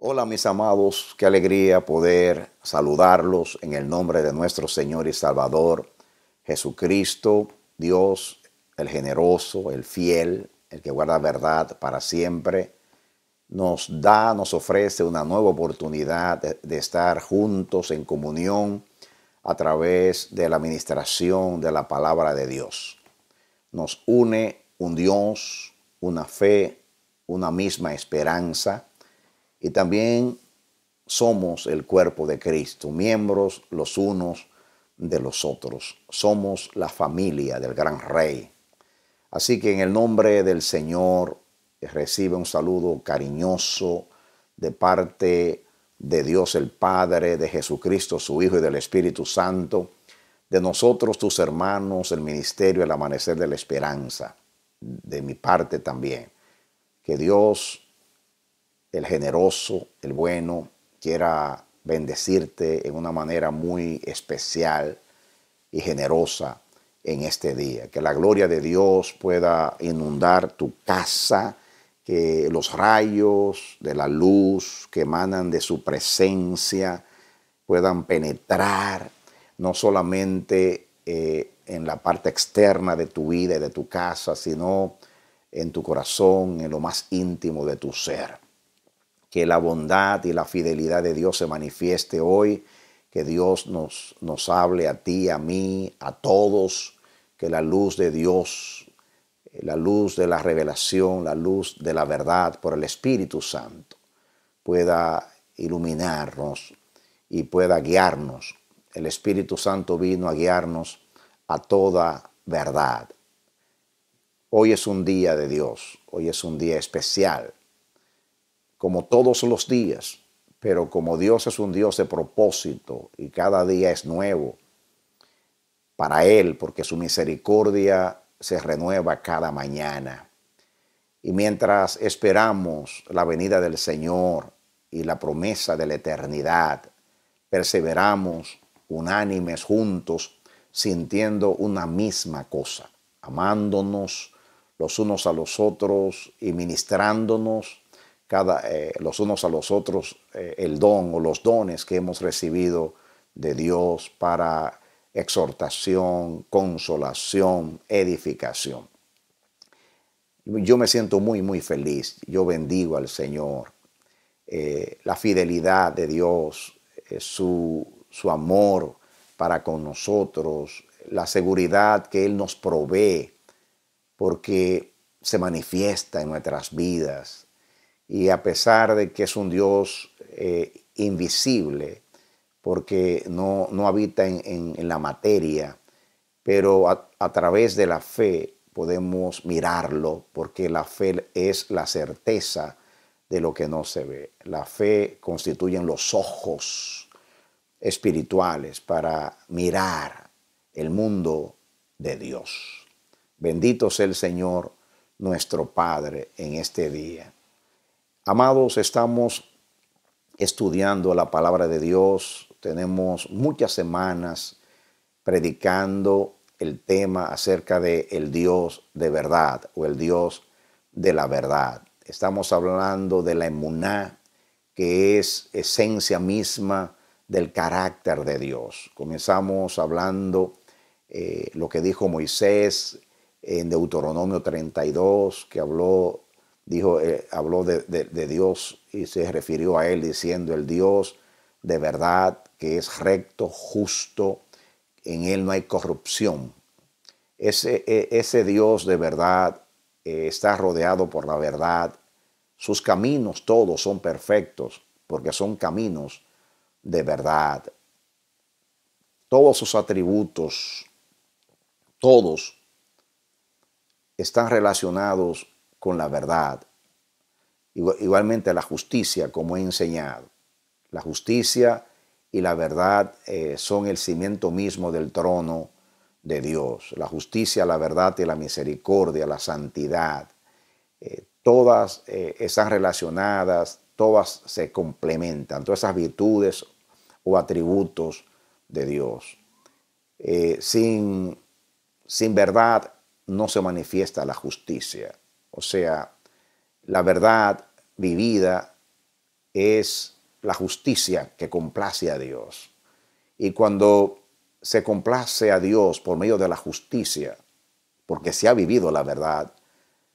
Hola mis amados, qué alegría poder saludarlos en el nombre de nuestro Señor y Salvador Jesucristo, Dios, el generoso, el fiel, el que guarda verdad para siempre. Nos da, nos ofrece una nueva oportunidad de, estar juntos en comunión a través de la administración de la palabra de Dios. Nos une un Dios, una fe, una misma esperanza y también somos el cuerpo de Cristo, miembros los unos de los otros. Somos la familia del gran rey. Así que en el nombre del Señor recibe un saludo cariñoso de parte de Dios el Padre, de Jesucristo su Hijo y del Espíritu Santo, de nosotros tus hermanos, el ministerio El Amanecer de la Esperanza, de mi parte también. Que Dios el generoso, el bueno, quiera bendecirte en una manera muy especial y generosa en este día. Que la gloria de Dios pueda inundar tu casa, que los rayos de la luz que emanan de su presencia puedan penetrar no solamente eh, en la parte externa de tu vida y de tu casa, sino en tu corazón, en lo más íntimo de tu ser que la bondad y la fidelidad de Dios se manifieste hoy, que Dios nos, nos hable a ti, a mí, a todos, que la luz de Dios, eh, la luz de la revelación, la luz de la verdad por el Espíritu Santo pueda iluminarnos y pueda guiarnos. El Espíritu Santo vino a guiarnos a toda verdad. Hoy es un día de Dios, hoy es un día especial como todos los días, pero como Dios es un Dios de propósito y cada día es nuevo para Él, porque su misericordia se renueva cada mañana. Y mientras esperamos la venida del Señor y la promesa de la eternidad, perseveramos unánimes juntos, sintiendo una misma cosa, amándonos los unos a los otros y ministrándonos cada, eh, los unos a los otros eh, el don o los dones que hemos recibido de Dios para exhortación, consolación, edificación. Yo me siento muy, muy feliz. Yo bendigo al Señor. Eh, la fidelidad de Dios, su, su amor para con nosotros, la seguridad que Él nos provee, porque se manifiesta en nuestras vidas y a pesar de que es un Dios eh, invisible, porque no, habita en, la materia, pero a, través de la fe podemos mirarlo, porque la fe es la certeza de lo que no se ve. La fe constituyen los ojos espirituales para mirar el mundo de Dios. Bendito sea el Señor nuestro Padre en este día. Amados, estamos estudiando la palabra de Dios, tenemos muchas semanas predicando el tema acerca de el Dios de verdad o el Dios de la verdad. Estamos hablando de la emuná, que es esencia misma del carácter de Dios. Comenzamos hablando eh, lo que dijo Moisés en Deuteronomio 32, que habló dijo, eh, habló de, Dios y se refirió a él diciendo, el Dios de verdad que es recto, justo, en él no hay corrupción. Ese, e, ese Dios de verdad eh, está rodeado por la verdad. Sus caminos todos son perfectos porque son caminos de verdad. Todos sus atributos, todos, están relacionados con la verdad. Igualmente la justicia, como he enseñado. La justicia y la verdad eh, son el cimiento mismo del trono de Dios. La justicia, la verdad y la misericordia, la santidad, eh, todas eh, están relacionadas, todas se complementan, todas esas virtudes o atributos de Dios. sin, sin verdad no se manifiesta la justicia. O sea, la verdad vivida es la justicia que complace a Dios. Y cuando se complace a Dios por medio de la justicia, porque se ha vivido la verdad,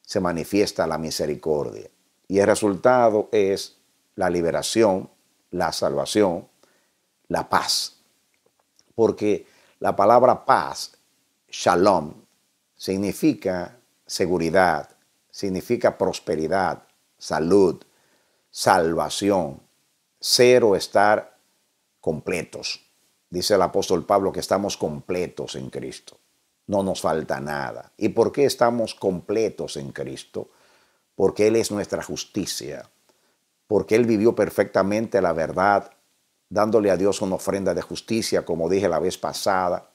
se manifiesta la misericordia. Y el resultado es la liberación, la salvación, la paz. Porque la palabra paz, shalom, significa seguridad, significa prosperidad, salud, salvación, ser o estar completos. Dice el apóstol Pablo que estamos completos en Cristo. No nos falta nada. ¿Y por qué estamos completos en Cristo? Porque Él es nuestra justicia. Porque Él vivió perfectamente la verdad, dándole a Dios una ofrenda de justicia, como dije la vez pasada.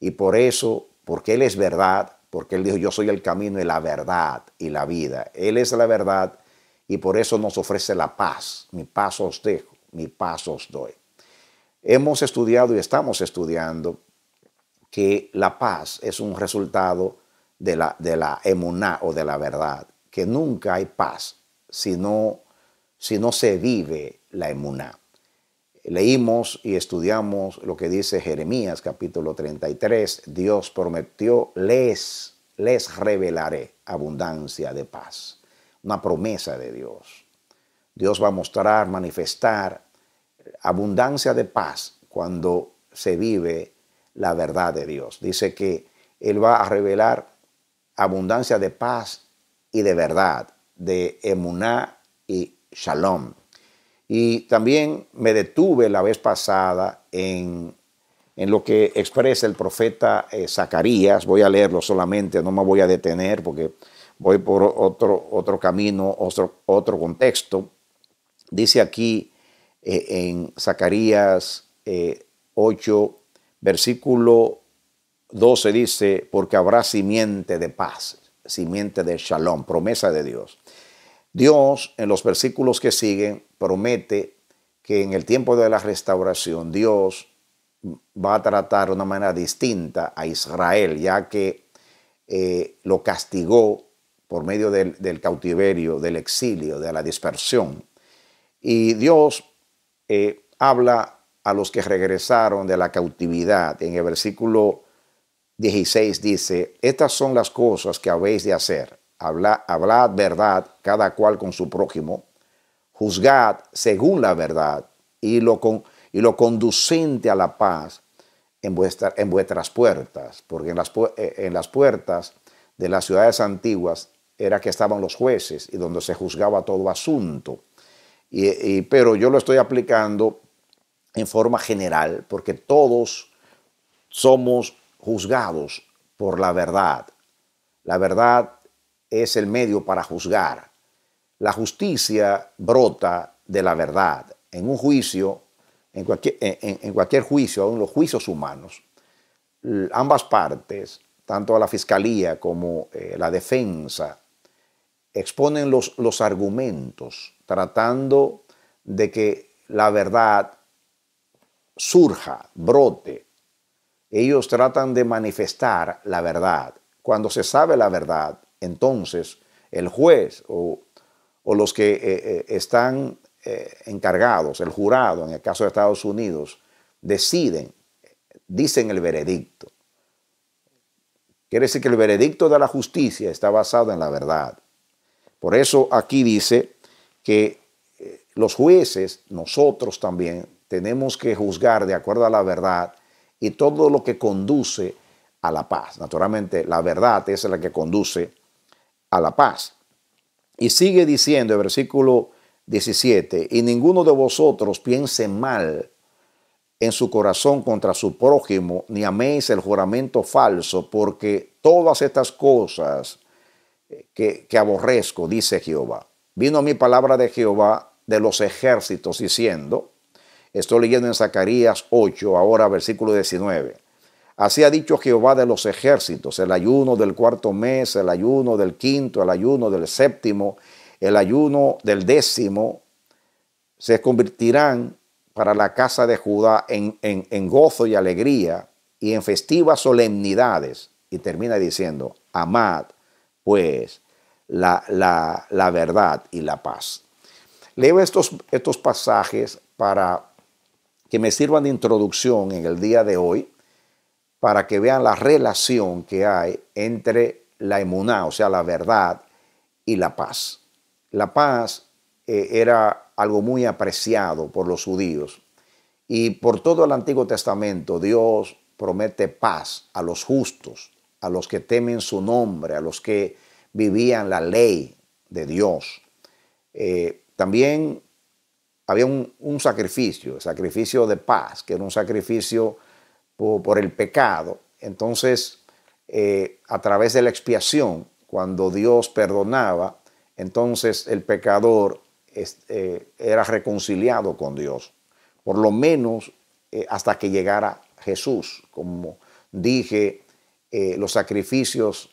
Y por eso, porque Él es verdad, porque Él dijo, yo soy el camino y la verdad y la vida. Él es la verdad y por eso nos ofrece la paz. Mi paz os dejo, mi paz os doy. Hemos estudiado y estamos estudiando que la paz es un resultado de la, de la emuná o de la verdad, que nunca hay paz si no, si no se vive la emuná. Leímos y estudiamos lo que dice Jeremías capítulo 33. Dios prometió, les, les revelaré abundancia de paz. Una promesa de Dios. Dios va a mostrar, manifestar abundancia de paz cuando se vive la verdad de Dios. Dice que Él va a revelar abundancia de paz y de verdad, de emuná y shalom. Y también me detuve la vez pasada en, lo que expresa el profeta eh, Zacarías. Voy a leerlo solamente, no me voy a detener porque voy por otro, otro camino, otro, otro contexto. Dice aquí eh, en Zacarías 8, eh, versículo 12, dice, porque habrá simiente de paz, simiente de shalom, promesa de Dios. Dios en los versículos que siguen promete que en el tiempo de la restauración Dios va a tratar de una manera distinta a Israel, ya que eh, lo castigó por medio del, cautiverio, del exilio, de la dispersión. Y Dios eh, habla a los que regresaron de la cautividad. En el versículo 16 dice, estas son las cosas que habéis de hacer. Habla, hablad verdad cada cual con su prójimo juzgad según la verdad y lo, y lo conducente a la paz en, en vuestras puertas, porque en las, eh, en las puertas de las ciudades antiguas era que estaban los jueces y donde se juzgaba todo asunto. y, pero yo lo estoy aplicando en forma general, porque todos somos juzgados por la verdad. La verdad es el medio para juzgar. La justicia brota de la verdad. En un juicio, en cualquier, juicio, en los juicios humanos, ambas partes, tanto la fiscalía como eh, la defensa, exponen los, los argumentos tratando de que la verdad surja, brote. Ellos tratan de manifestar la verdad. Cuando se sabe la verdad, entonces el juez o, o los que eh, eh, están eh, encargados, el jurado en el caso de Estados Unidos, deciden, dicen el veredicto. Quiere decir que el veredicto de la justicia está basado en la verdad. Por eso aquí dice que los jueces, nosotros también, tenemos que juzgar de acuerdo a la verdad y todo lo que conduce a la paz. Naturalmente, la verdad es la que conduce a la paz. Y sigue diciendo el versículo 17, y ninguno de vosotros piense mal en su corazón contra su prójimo, ni améis el juramento falso, porque todas estas cosas eh, que, aborrezco, dice Jehová. Vino mi palabra de Jehová de los ejércitos diciendo, estoy leyendo en Zacarías 8, ahora versículo 19, Así ha dicho Jehová de los ejércitos, el ayuno del cuarto mes, el ayuno del quinto, el ayuno del séptimo, el ayuno del décimo, se convertirán para la casa de Judá en, gozo y alegría y en festivas solemnidades. Y termina diciendo, amad pues la, verdad y la paz. Leo estos, estos pasajes para que me sirvan de introducción en el día de hoy para que vean la relación que hay entre la emuná, o sea, la verdad, y la paz. La paz eh, era algo muy apreciado por los judíos. Y por todo el Antiguo Testamento Dios promete paz a los justos, a los que temen su nombre, a los que vivían la ley de Dios. Eh, también había un, un, sacrificio, el sacrificio de paz, que era un sacrificio por, el pecado. Entonces, eh, a través de la expiación, cuando Dios perdonaba, entonces el pecador eh, era reconciliado con Dios, por lo menos eh, hasta que llegara Jesús. Como dije, los sacrificios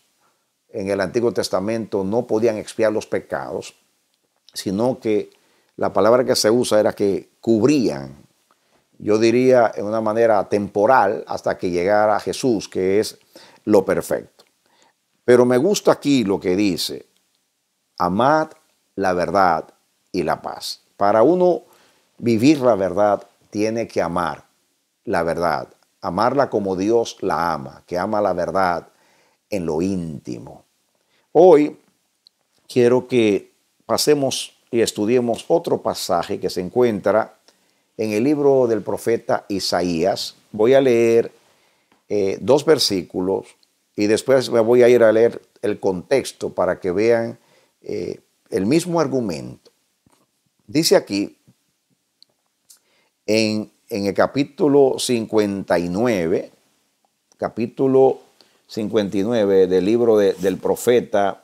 en el Antiguo Testamento no podían expiar los pecados, sino que la palabra que se usa era que cubrían yo diría en una manera temporal hasta que llegara Jesús, que es lo perfecto. Pero me gusta aquí lo que dice, amad la verdad y la paz. Para uno vivir la verdad, tiene que amar la verdad, amarla como Dios la ama, que ama la verdad en lo íntimo. Hoy quiero que pasemos y estudiemos otro pasaje que se encuentra en el libro del profeta Isaías. Voy a leer eh, dos versículos y después me voy a ir a leer el contexto para que vean eh, el mismo argumento. Dice aquí, en, el capítulo 59, capítulo 59 del libro del profeta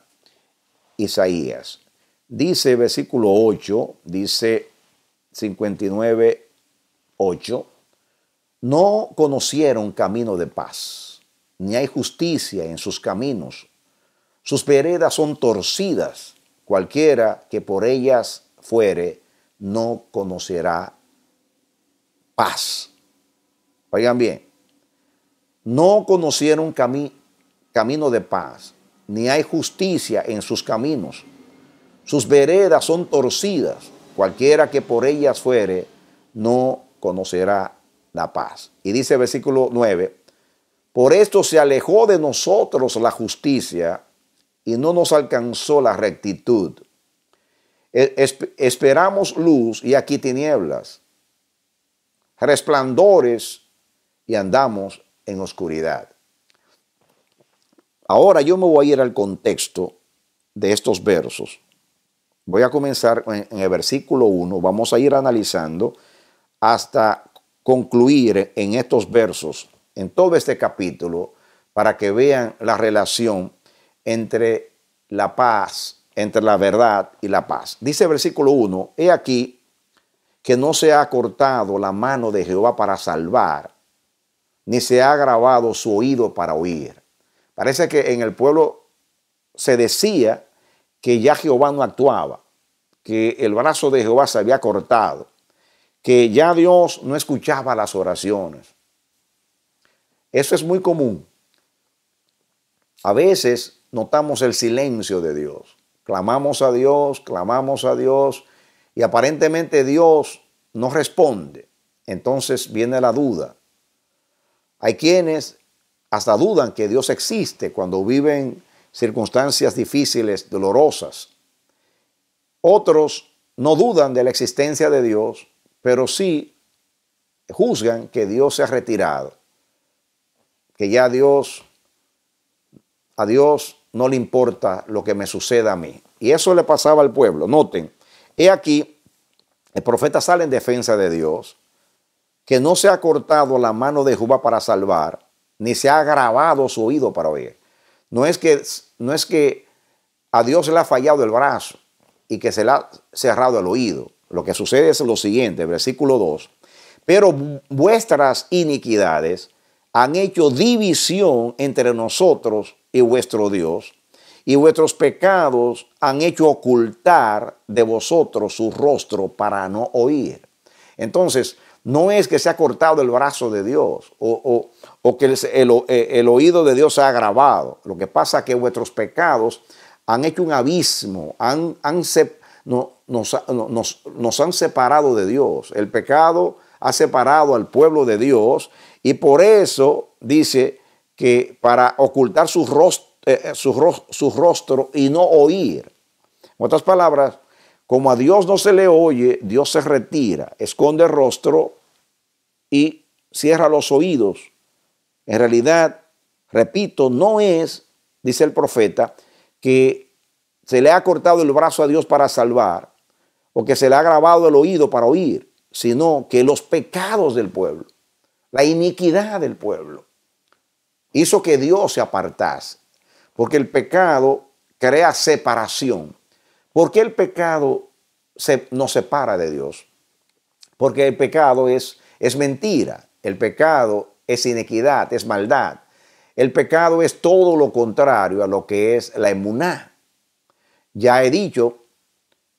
Isaías. Dice versículo 8, dice 59 8, no conocieron camino de paz, ni hay justicia en sus caminos. Sus veredas son torcidas, cualquiera que por ellas fuere, no conocerá paz. Oigan bien, no conocieron camino de paz, ni hay justicia en sus caminos. Sus veredas son torcidas, cualquiera que por ellas fuere, no conocerá la paz. Y dice versículo 9, por esto se alejó de nosotros la justicia y no nos alcanzó la rectitud. E-, esperamos luz y aquí tinieblas, resplandores y andamos en oscuridad. Ahora yo me voy a ir al contexto de estos versos. Voy a comenzar en, en el versículo 1, vamos a ir analizando hasta concluir en estos versos, en todo este capítulo, para que vean la relación entre la paz, entre la verdad y la paz. Dice versículo 1, he aquí que no se ha cortado la mano de Jehová para salvar, ni se ha grabado su oído para oír. Parece que en el pueblo se decía que ya Jehová no actuaba, que el brazo de Jehová se había cortado que ya Dios no escuchaba las oraciones. Eso es muy común. A veces notamos el silencio de Dios. Clamamos a Dios, clamamos a Dios y aparentemente Dios no responde. Entonces viene la duda. Hay quienes hasta dudan que Dios existe cuando viven circunstancias difíciles, dolorosas. Otros no dudan de la existencia de Dios pero sí juzgan que Dios se ha retirado, que ya Dios, a Dios no le importa lo que me suceda a mí. Y eso le pasaba al pueblo. Noten, he aquí, el profeta sale en defensa de Dios, que no se ha cortado la mano de Jehová para salvar, ni se ha agravado su oído para oír. No es que, no es que a Dios le ha fallado el brazo y que se le ha cerrado el oído. Lo que sucede es lo siguiente, versículo 2. Pero vuestras iniquidades han hecho división entre nosotros y vuestro Dios, y vuestros pecados han hecho ocultar de vosotros su rostro para no oír. Entonces, no es que se ha cortado el brazo de Dios o, que el, oído de Dios se ha agravado. Lo que pasa es que vuestros pecados han hecho un abismo, han, han separado nos, han separado de Dios. El pecado ha separado al pueblo de Dios y por eso dice que para ocultar su rostro, eh, eh, su rostro y no oír. En otras palabras, como a Dios no se le oye, Dios se retira, esconde el rostro y cierra los oídos. En realidad, repito, no es, dice el profeta, que se le ha cortado el brazo a Dios para salvar, o que se le ha grabado el oído para oír, sino que los pecados del pueblo, la iniquidad del pueblo, hizo que Dios se apartase, porque el pecado crea separación. ¿Por qué el pecado se, nos separa de Dios? Porque el pecado es, es mentira, el pecado es inequidad, es maldad. El pecado es todo lo contrario a lo que es la emuná, ya he dicho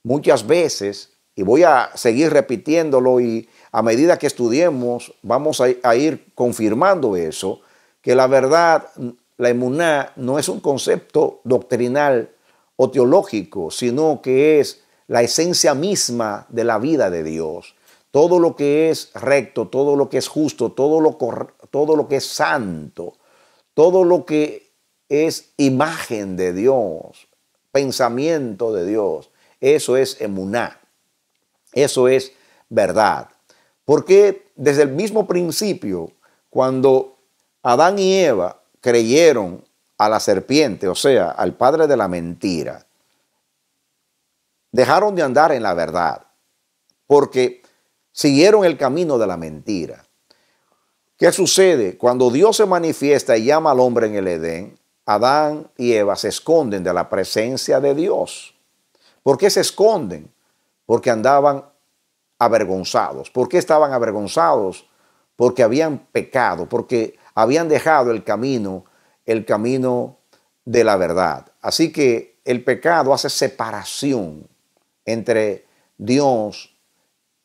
muchas veces, y voy a seguir repitiéndolo y a medida que estudiemos vamos a, ir confirmando eso, que la verdad, la emuná, no es un concepto doctrinal o teológico, sino que es la esencia misma de la vida de Dios. Todo lo que es recto, todo lo que es justo, todo lo, todo lo que es santo, todo lo que es imagen de Dios, pensamiento de Dios. Eso es emuná. Eso es verdad. Porque desde el mismo principio, cuando Adán y Eva creyeron a la serpiente, o sea, al padre de la mentira, dejaron de andar en la verdad, porque siguieron el camino de la mentira. ¿Qué sucede? Cuando Dios se manifiesta y llama al hombre en el Edén, Adán y Eva se esconden de la presencia de Dios. ¿Por qué se esconden? Porque andaban avergonzados. ¿Por qué estaban avergonzados? Porque habían pecado, porque habían dejado el camino, el camino de la verdad. Así que el pecado hace separación entre Dios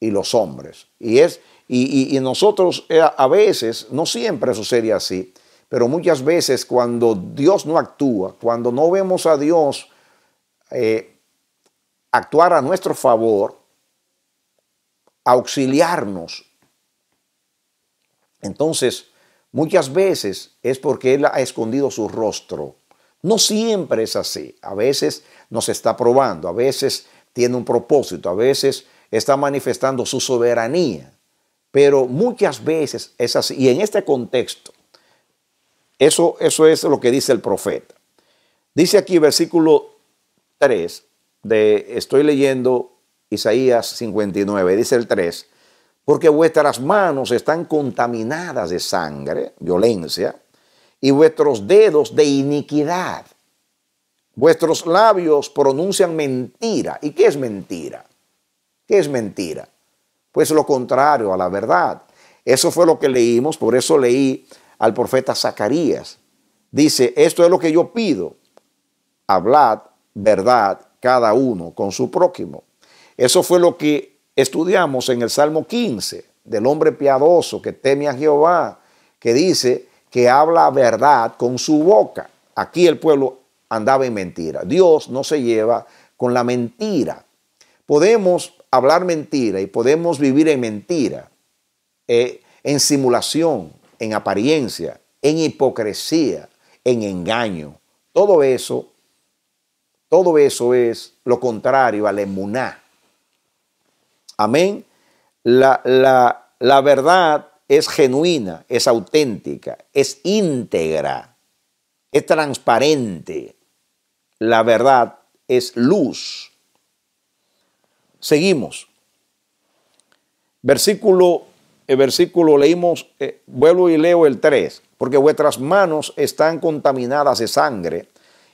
y los hombres. Y, es, y, y nosotros eh, a veces, no siempre sucede así, pero muchas veces cuando Dios no actúa, cuando no vemos a Dios eh, actuar a nuestro favor, auxiliarnos, entonces muchas veces es porque Él ha escondido su rostro. No siempre es así. A veces nos está probando, a veces tiene un propósito, a veces está manifestando su soberanía. Pero muchas veces es así. Y en este contexto, eso, eso es lo que dice el profeta. Dice aquí versículo 3 de, estoy leyendo Isaías 59, dice el 3, porque vuestras manos están contaminadas de sangre, violencia, y vuestros dedos de iniquidad. Vuestros labios pronuncian mentira. ¿Y qué es mentira? ¿Qué es mentira? Pues lo contrario a la verdad. Eso fue lo que leímos, por eso leí al profeta Zacarías. Dice, esto es lo que yo pido. Hablad verdad cada uno con su prójimo. Eso fue lo que estudiamos en el Salmo 15 del hombre piadoso que teme a Jehová, que dice que habla verdad con su boca. Aquí el pueblo andaba en mentira. Dios no se lleva con la mentira. Podemos hablar mentira y podemos vivir en mentira, eh, en simulación, en apariencia, en hipocresía, en engaño. Todo eso, todo eso es lo contrario al emuná. Amén. La, la verdad es genuina, es auténtica, es íntegra, es transparente. La verdad es luz. Seguimos. Versículo el versículo leímos, eh, vuelvo y leo el 3, porque vuestras manos están contaminadas de sangre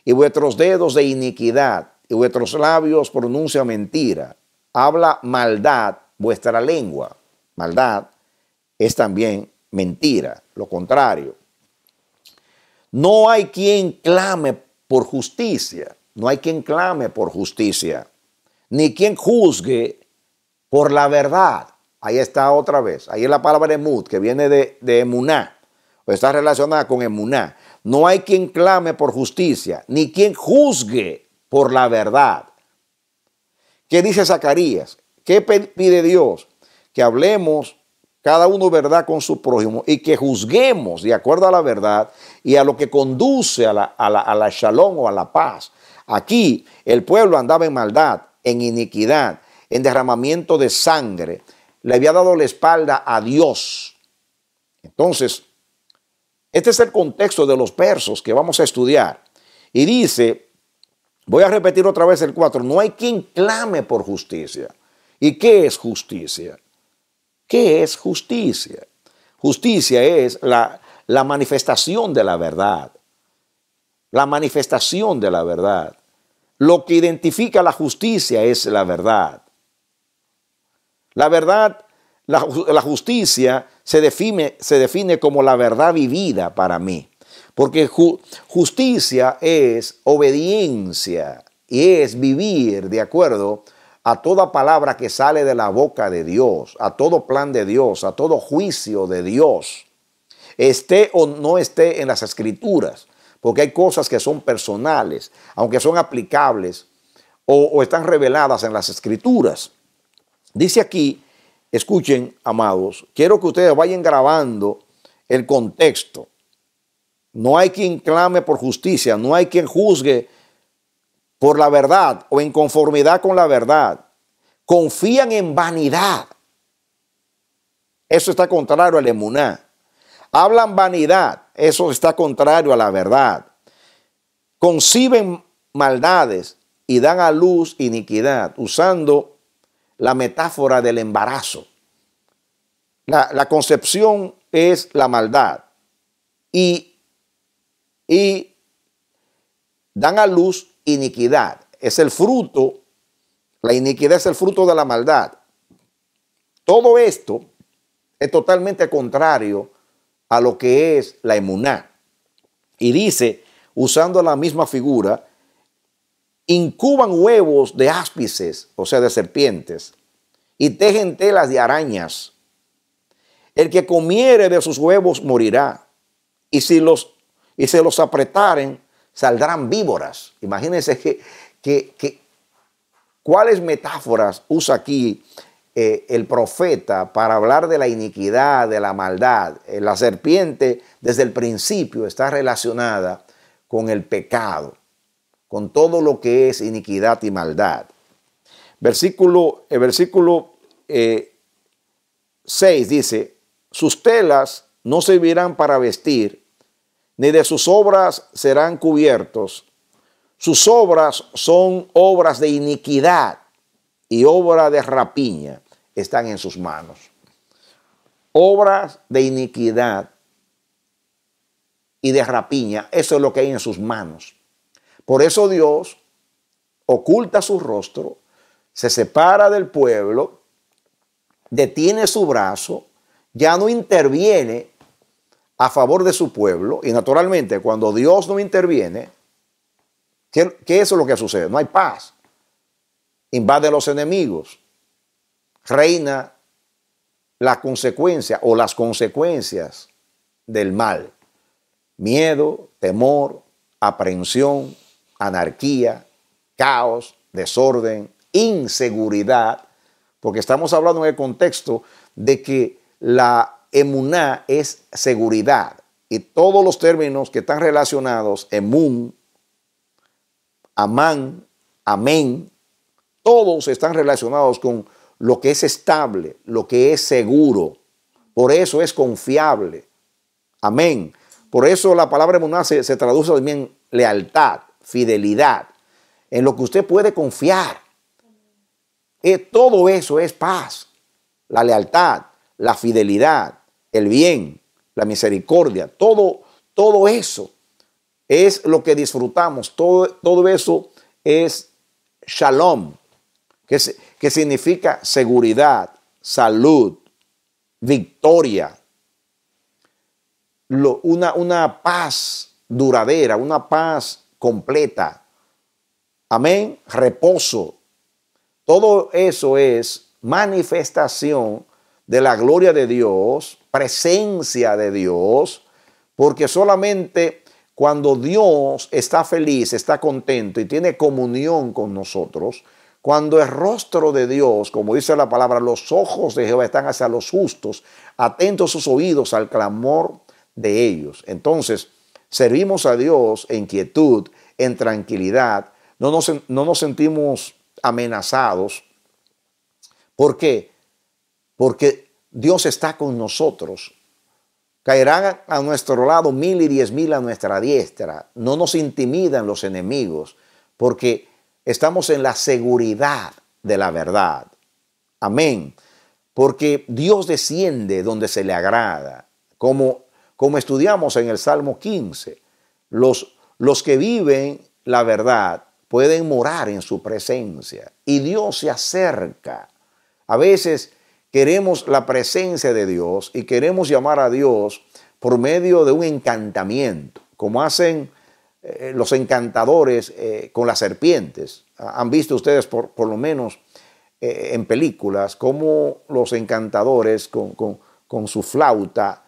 y vuestros dedos de iniquidad y vuestros labios pronuncian mentira. Habla maldad vuestra lengua. Maldad es también mentira, lo contrario. No hay quien clame por justicia, no hay quien clame por justicia, ni quien juzgue por la verdad. Ahí está otra vez. Ahí es la palabra emud que viene de, emuná, o está relacionada con emuná. No hay quien clame por justicia, ni quien juzgue por la verdad. ¿Qué dice Zacarías? ¿Qué pide Dios? Que hablemos cada uno verdad con su prójimo y que juzguemos de acuerdo a la verdad y a lo que conduce a a la shalom o a la paz. Aquí el pueblo andaba en maldad, en iniquidad, en derramamiento de sangre, le había dado la espalda a Dios. Entonces, este es el contexto de los versos que vamos a estudiar. Y dice, voy a repetir otra vez el 4, no hay quien clame por justicia. ¿Y qué es justicia? ¿Qué es justicia? Justicia es la, manifestación de la verdad. La manifestación de la verdad. Lo que identifica la justicia es la verdad. La verdad, la, justicia se define, se define como la verdad vivida para mí. Porque justicia es obediencia y es vivir de acuerdo a toda palabra que sale de la boca de Dios, a todo plan de Dios, a todo juicio de Dios, esté o no esté en las escrituras, porque hay cosas que son personales, aunque son aplicables o están reveladas en las escrituras. Dice aquí, escuchen, amados, quiero que ustedes vayan grabando el contexto. No hay quien clame por justicia, no hay quien juzgue por la verdad o en conformidad con la verdad. Confían en vanidad. Eso está contrario al emuná. Hablan vanidad. Eso está contrario a la verdad. Conciben maldades y dan a luz iniquidad, usando la metáfora del embarazo. La, concepción es la maldad y, y dan a luz iniquidad. Es el fruto, la iniquidad es el fruto de la maldad. Todo esto es totalmente contrario a lo que es la emuná. Y dice, usando la misma figura, incuban huevos de áspices, o sea, de serpientes, y tejen telas de arañas. El que comiere de sus huevos morirá, y si los y se los apretaren, saldrán víboras. Imagínense que, que, cuáles metáforas usa aquí eh, el profeta para hablar de la iniquidad, de la maldad. Eh, la serpiente desde el principio está relacionada con el pecado con todo lo que es iniquidad y maldad. Versículo, el versículo 6 eh, dice, sus telas no servirán para vestir, ni de sus obras serán cubiertos. Sus obras son obras de iniquidad y obra de rapiña están en sus manos. Obras de iniquidad y de rapiña, eso es lo que hay en sus manos. Por eso Dios oculta su rostro, se separa del pueblo, detiene su brazo, ya no interviene a favor de su pueblo. Y naturalmente, cuando Dios no interviene, ¿qué, es lo que sucede? No hay paz. Invade a los enemigos. Reina la consecuencia o las consecuencias del mal. Miedo, temor, aprensión, anarquía, caos, desorden, inseguridad, porque estamos hablando en el contexto de que la emuná es seguridad y todos los términos que están relacionados, emun, amán, amén, todos están relacionados con lo que es estable, lo que es seguro. Por eso es confiable. Amén. Por eso la palabra emuná se, traduce también lealtad fidelidad, en lo que usted puede confiar. Y eh, todo eso es paz, la lealtad, la fidelidad, el bien, la misericordia, todo, todo eso es lo que disfrutamos, todo, todo eso es shalom, que, que significa seguridad, salud, victoria, una, una paz duradera, una paz completa. Amén, reposo. Todo eso es manifestación de la gloria de Dios, presencia de Dios, porque solamente cuando Dios está feliz, está contento y tiene comunión con nosotros, cuando el rostro de Dios, como dice la palabra, los ojos de Jehová están hacia los justos, atentos sus oídos al clamor de ellos. Entonces, Servimos a Dios en quietud, en tranquilidad, no nos, no nos sentimos amenazados. ¿Por qué? Porque Dios está con nosotros. Caerán a nuestro lado mil y diez mil a nuestra diestra. No nos intimidan los enemigos, porque estamos en la seguridad de la verdad. Amén. Porque Dios desciende donde se le agrada, como como estudiamos en el Salmo 15. Los, los que viven la verdad pueden morar en su presencia y Dios se acerca. A veces queremos la presencia de Dios y queremos llamar a Dios por medio de un encantamiento, como hacen eh, los encantadores eh, con las serpientes. Ah, han visto ustedes por, lo menos eh, en películas cómo los encantadores con su flauta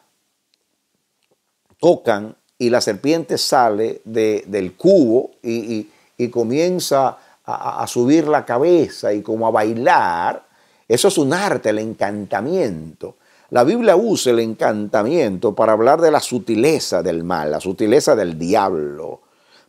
tocan y la serpiente sale del cubo y, comienza a, subir la cabeza y como a bailar. Eso es un arte, el encantamiento. La Biblia usa el encantamiento para hablar de la sutileza del mal, la sutileza del diablo,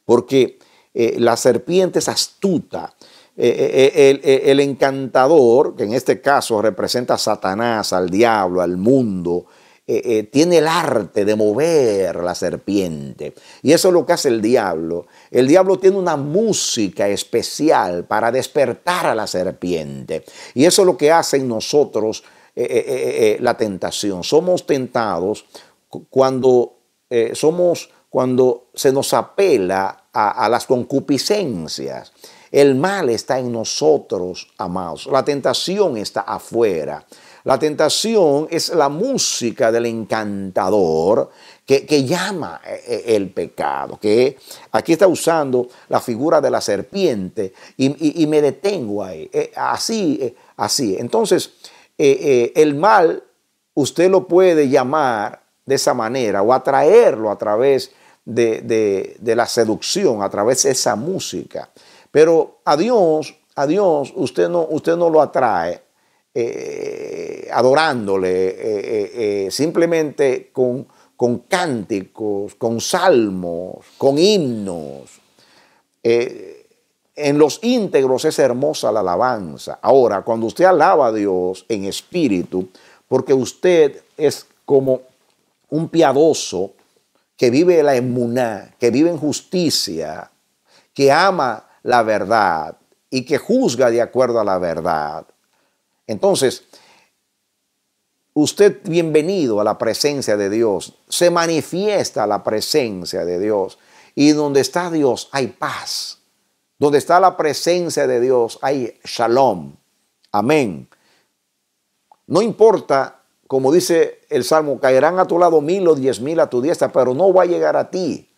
porque eh, la serpiente es astuta. Eh, eh, el, el encantador, que en este caso representa a Satanás, al diablo, al mundo, eh, eh, tiene el arte de mover la serpiente. Y eso es lo que hace el diablo. El diablo tiene una música especial para despertar a la serpiente. Y eso es lo que hace en nosotros eh, la tentación. Somos tentados cuando somos cuando se nos apela a, a las concupiscencias. El mal está en nosotros, amados. La tentación está afuera. La tentación es la música del encantador que, llama eh, eh, el pecado, que aquí está usando la figura de la serpiente y, me detengo ahí. Eh, así, así. Entonces, el mal usted lo puede llamar de esa manera o atraerlo a través de, de, de la seducción, a través de esa música. Pero a Dios, a Dios usted no, usted no lo atrae eh, adorándole, eh, eh, simplemente con, con, cánticos, con salmos, con himnos. en los íntegros es hermosa la alabanza. Ahora, cuando usted alaba a Dios en espíritu, porque usted es como un piadoso que vive la emuná, que vive en justicia, que ama la verdad y que juzga de acuerdo a la verdad entonces, usted bienvenido a la presencia de Dios, se manifiesta la presencia de Dios y donde está Dios hay paz, donde está la presencia de Dios hay shalom, amén. No importa, como dice el Salmo, caerán a tu lado mil o diez mil a tu diestra, pero no va a llegar a ti.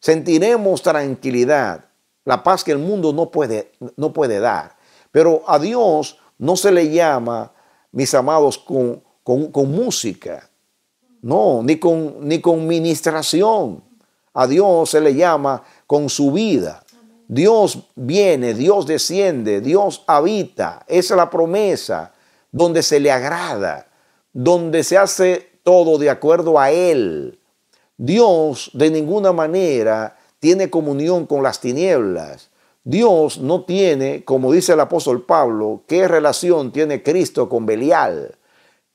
Sentiremos tranquilidad, la paz que el mundo no puede, no puede dar. Pero a Dios no se le llama, mis amados, con, música, no, ni con, ni con ministración. A Dios se le llama con su vida. Dios viene, Dios desciende, Dios habita. Esa es la promesa donde se le agrada, donde se hace todo de acuerdo a Él. Dios de ninguna manera tiene comunión con las tinieblas. Dios no tiene, como dice el apóstol Pablo, qué relación tiene Cristo con Belial,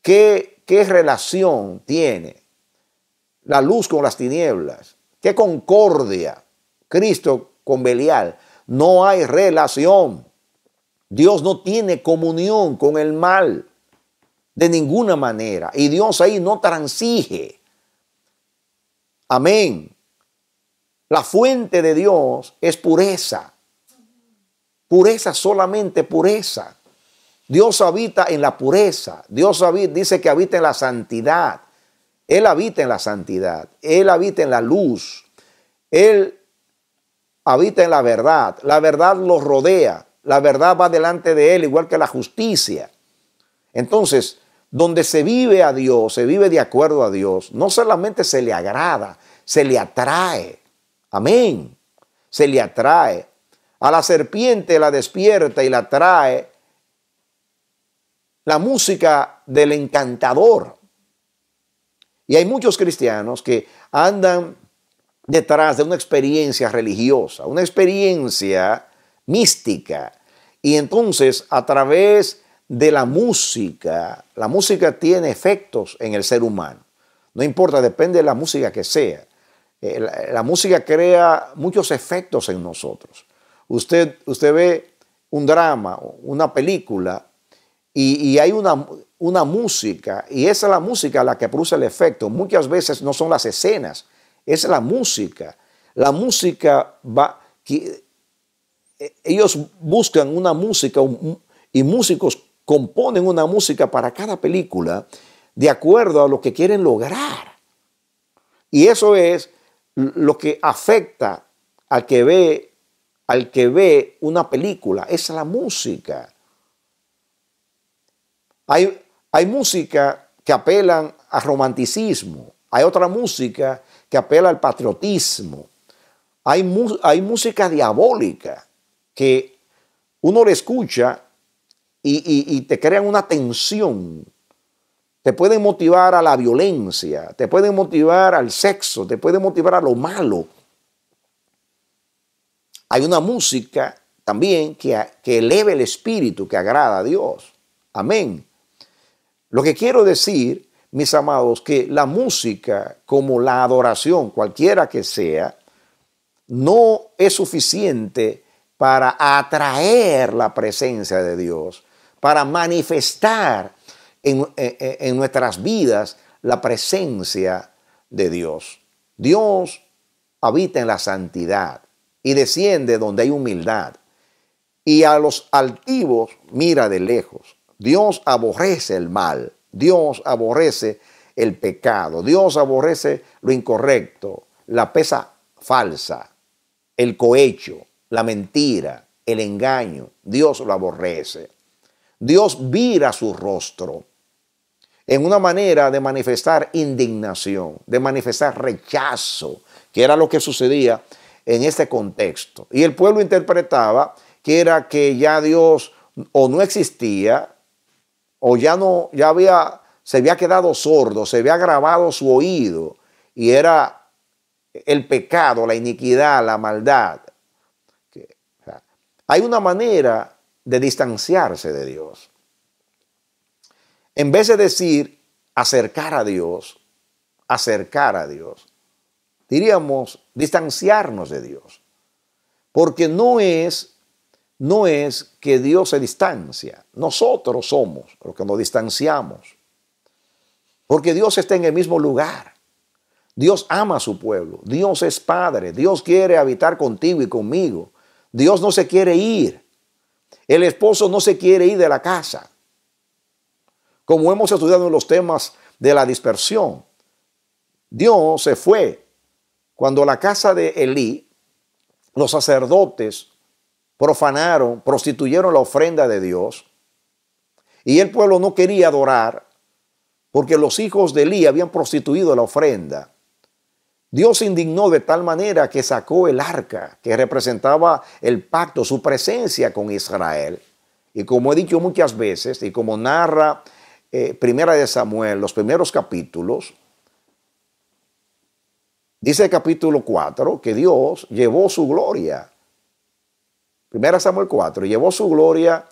qué, qué relación tiene la luz con las tinieblas, qué concordia Cristo con Belial. No hay relación. Dios no tiene comunión con el mal de ninguna manera. Y Dios ahí no transige. Amén. La fuente de Dios es pureza. Pureza solamente, pureza. Dios habita en la pureza. Dios habita, dice que habita en la santidad. Él habita en la santidad. Él habita en la luz. Él habita en la verdad. La verdad lo rodea. La verdad va delante de él, igual que la justicia. Entonces, donde se vive a Dios, se vive de acuerdo a Dios, no solamente se le agrada, se le atrae. Amén. Se le atrae. A la serpiente la despierta y la trae la música del encantador. Y hay muchos cristianos que andan detrás de una experiencia religiosa, una experiencia mística. Y entonces a través de la música, la música tiene efectos en el ser humano. No importa, depende de la música que sea. Eh, la, música crea muchos efectos en nosotros. Usted, usted ve un drama, una película, y, hay una, una, música, y esa es la música la que produce el efecto. Muchas veces no son las escenas, es la música. La música va... Que, eh, ellos buscan una música y músicos componen una música para cada película de acuerdo a lo que quieren lograr. Y eso es lo que afecta al que ve al que ve una película, es la música. Hay, hay música que apelan al romanticismo, hay otra música que apela al patriotismo, hay, hay música diabólica que uno le escucha y, y te crean una tensión te pueden motivar a la violencia, te pueden motivar al sexo, te pueden motivar a lo malo hay una música también que, eleve el espíritu, que agrada a Dios. Amén. Lo que quiero decir, mis amados, que la música, como la adoración, cualquiera que sea, no es suficiente para atraer la presencia de Dios, para manifestar en nuestras vidas la presencia de Dios. Dios habita en la santidad y desciende donde hay humildad. Y a los altivos mira de lejos. Dios aborrece el mal, Dios aborrece el pecado, Dios aborrece lo incorrecto, la pesa falsa, el cohecho, la mentira, el engaño. Dios lo aborrece. Dios vira su rostro en una manera de manifestar indignación, de manifestar rechazo, que era lo que sucedía en este contexto. Y el pueblo interpretaba que era que ya Dios o no existía, o ya no, ya había, se había quedado sordo, se había grabado su oído, y era el pecado, la iniquidad, la maldad. Hay una manera de distanciarse de Dios. En vez de decir acercar a Dios, acercar a Dios, diríamos, distanciarnos de Dios. Porque no es, no es que Dios se distancia, nosotros somos los que nos distanciamos. Porque Dios está en el mismo lugar. Dios ama a su pueblo, Dios es Padre, Dios quiere habitar contigo y conmigo. Dios no se quiere ir. El esposo no se quiere ir de la casa. Como hemos estudiado en los temas de la dispersión, Dios se fue cuando la casa de Elí, los sacerdotes profanaron, prostituyeron la ofrenda de Dios, y el pueblo no quería adorar, porque los hijos de Elí habían prostituido la ofrenda. Dios se indignó de tal manera que sacó el arca que representaba el pacto, su presencia con Israel. Y como he dicho muchas veces, y como narra eh, Primera de Samuel, los primeros capítulos, Dice el capítulo 4 que Dios llevó su gloria. Primera Samuel 4, llevó su gloria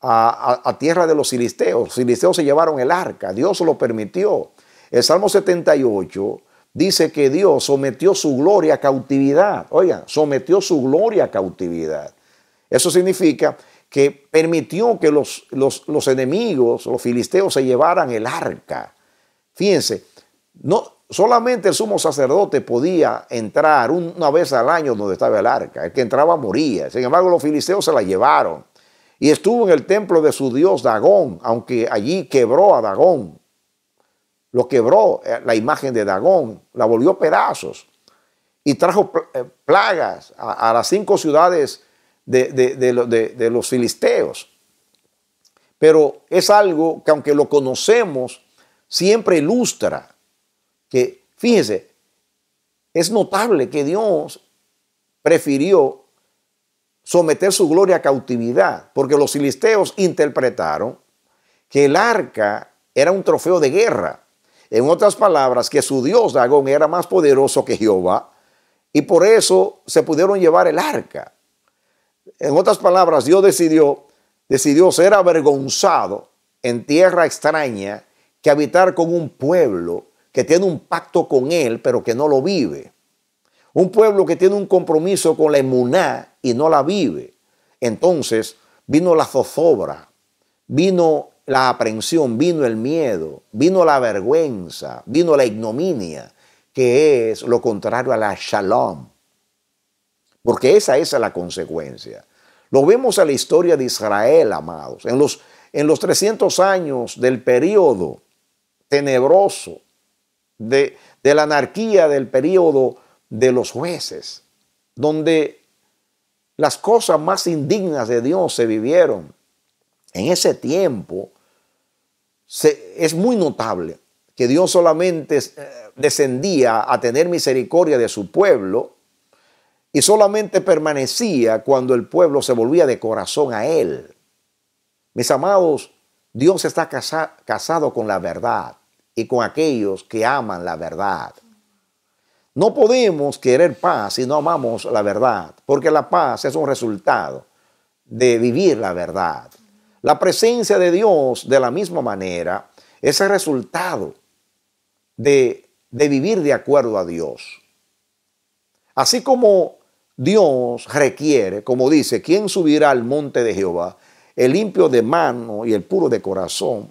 a, tierra de los filisteos. Los filisteos se llevaron el arca, Dios lo permitió. El Salmo 78 dice que Dios sometió su gloria a cautividad. Oigan, sometió su gloria a cautividad. Eso significa que permitió que los, los, los enemigos, los filisteos, se llevaran el arca. Fíjense, no, Solamente el sumo sacerdote podía entrar una vez al año donde estaba el arca. El que entraba moría. Sin embargo, los filisteos se la llevaron. Y estuvo en el templo de su dios Dagón, aunque allí quebró a Dagón. Lo quebró eh, la imagen de Dagón, la volvió pedazos. Y trajo eh, plagas a, las cinco ciudades de los filisteos. Pero es algo que aunque lo conocemos, siempre ilustra que, fíjese, es notable que Dios prefirió someter su gloria a cautividad, porque los filisteos interpretaron que el arca era un trofeo de guerra. En otras palabras, que su dios Dagón era más poderoso que Jehová y por eso se pudieron llevar el arca. En otras palabras, Dios decidió, decidió ser avergonzado en tierra extraña que habitar con un pueblo que tiene un pacto con él, pero que no lo vive. Un pueblo que tiene un compromiso con la emuná y no la vive. Entonces vino la zozobra, vino la aprensión, vino el miedo, vino la vergüenza, vino la ignominia, que es lo contrario a la shalom. Porque esa, es la consecuencia. Lo vemos en la historia de Israel, amados. En los, en los 300 años del periodo tenebroso de, la anarquía del periodo de los jueces, donde las cosas más indignas de Dios se vivieron. En ese tiempo es muy notable que Dios solamente eh, descendía a tener misericordia de su pueblo y solamente permanecía cuando el pueblo se volvía de corazón a Él. Mis amados, Dios está casado con la verdad y con aquellos que aman la verdad. No podemos querer paz si no amamos la verdad, porque la paz es un resultado de vivir la verdad. La presencia de Dios de la misma manera es el resultado de, vivir de acuerdo a Dios. Así como Dios requiere, como dice, ¿quién subirá al monte de Jehová? El limpio de mano y el puro de corazón,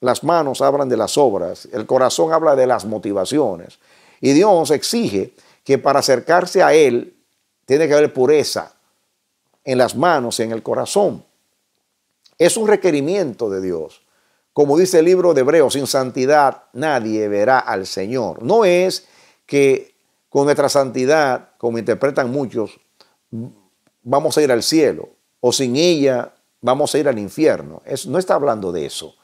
las manos hablan de las obras, el corazón habla de las motivaciones. Y Dios exige que para acercarse a Él tiene que haber pureza en las manos, y en el corazón. Es un requerimiento de Dios. Como dice el libro de Hebreos, sin santidad nadie verá al Señor. No es que con nuestra santidad, como interpretan muchos, vamos a ir al cielo o sin ella vamos a ir al infierno. no está hablando de eso.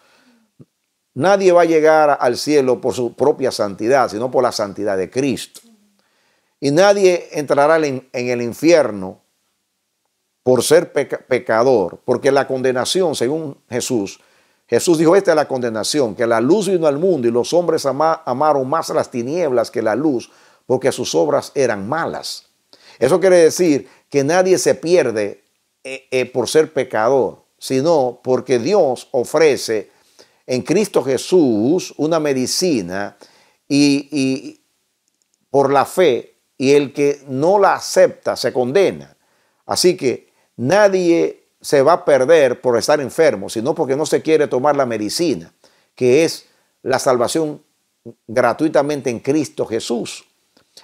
Nadie va a llegar al cielo por su propia santidad, sino por la santidad de Cristo. Y nadie entrará en el infierno por ser pecador, porque la condenación, según Jesús, Jesús dijo, esta es la condenación, que la luz vino al mundo y los hombres amaron más las tinieblas que la luz, porque sus obras eran malas. Eso quiere decir que nadie se pierde eh, eh, por ser pecador, sino porque Dios ofrece en Cristo Jesús una medicina y, por la fe y el que no la acepta se condena. Así que nadie se va a perder por estar enfermo, sino porque no se quiere tomar la medicina, que es la salvación gratuitamente en Cristo Jesús.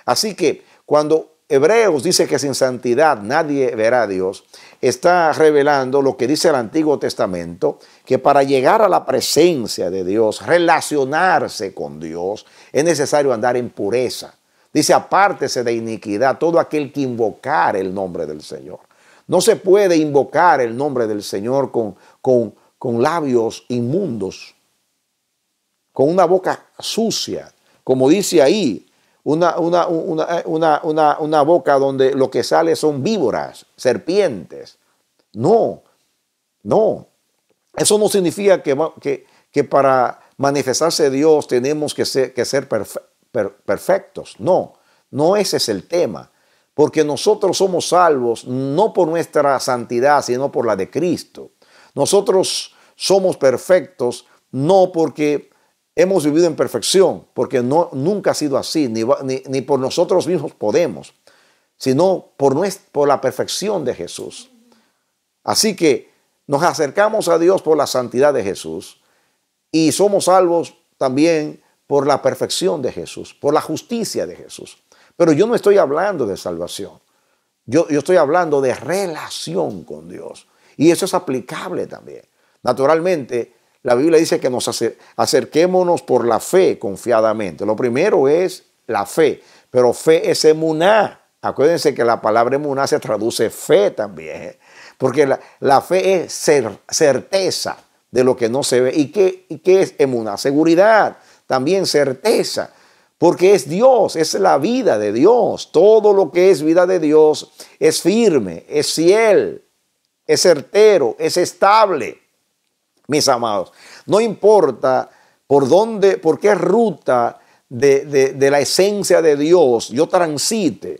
Así que cuando Hebreos dice que sin santidad nadie verá a Dios. Está revelando lo que dice el Antiguo Testamento, que para llegar a la presencia de Dios, relacionarse con Dios, es necesario andar en pureza. Dice, apártese de iniquidad todo aquel que invocar el nombre del Señor. No se puede invocar el nombre del Señor con, con, con labios inmundos, con una boca sucia, como dice ahí eh, una, boca donde lo que sale son víboras, serpientes. No, no. Eso no significa que, que, que para manifestarse Dios tenemos que ser, ser perfectos. No, no ese es el tema. Porque nosotros somos salvos no por nuestra santidad, sino por la de Cristo. Nosotros somos perfectos no porque hemos vivido en perfección, porque no, nunca ha sido así, ni, por nosotros mismos podemos, sino por, por la perfección de Jesús. Así que nos acercamos a Dios por la santidad de Jesús y somos salvos también por la perfección de Jesús, por la justicia de Jesús. Pero yo no estoy hablando de salvación, yo, yo estoy hablando de relación con Dios. Y eso es aplicable también. Naturalmente, la Biblia dice que nos acerquémonos por la fe confiadamente. Lo primero es la fe, pero fe es emuná. Acuérdense que la palabra emuná se traduce fe también, porque la, fe es certeza de lo que no se ve. ¿Y ¿Y qué es emuná? Seguridad, también certeza, porque es Dios, es la vida de Dios. Todo lo que es vida de Dios es firme, es fiel, es certero, es estable mis amados. No importa por dónde, por qué ruta de, la esencia de Dios yo transite.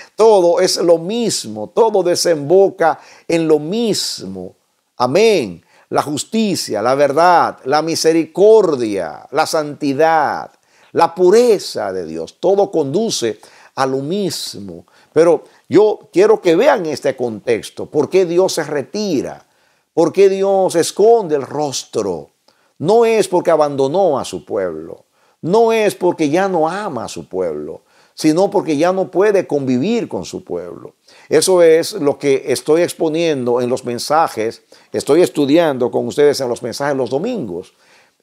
todo es lo mismo, todo desemboca en lo mismo. Amén. La justicia, la verdad, la misericordia, la santidad, la pureza de Dios, todo conduce a lo mismo. Pero yo quiero que vean este contexto, por qué Dios se retira ¿Por qué Dios esconde el rostro? No es porque abandonó a su pueblo, no es porque ya no ama a su pueblo, sino porque ya no puede convivir con su pueblo. Eso es lo que estoy exponiendo en los mensajes, estoy estudiando con ustedes en los mensajes los domingos,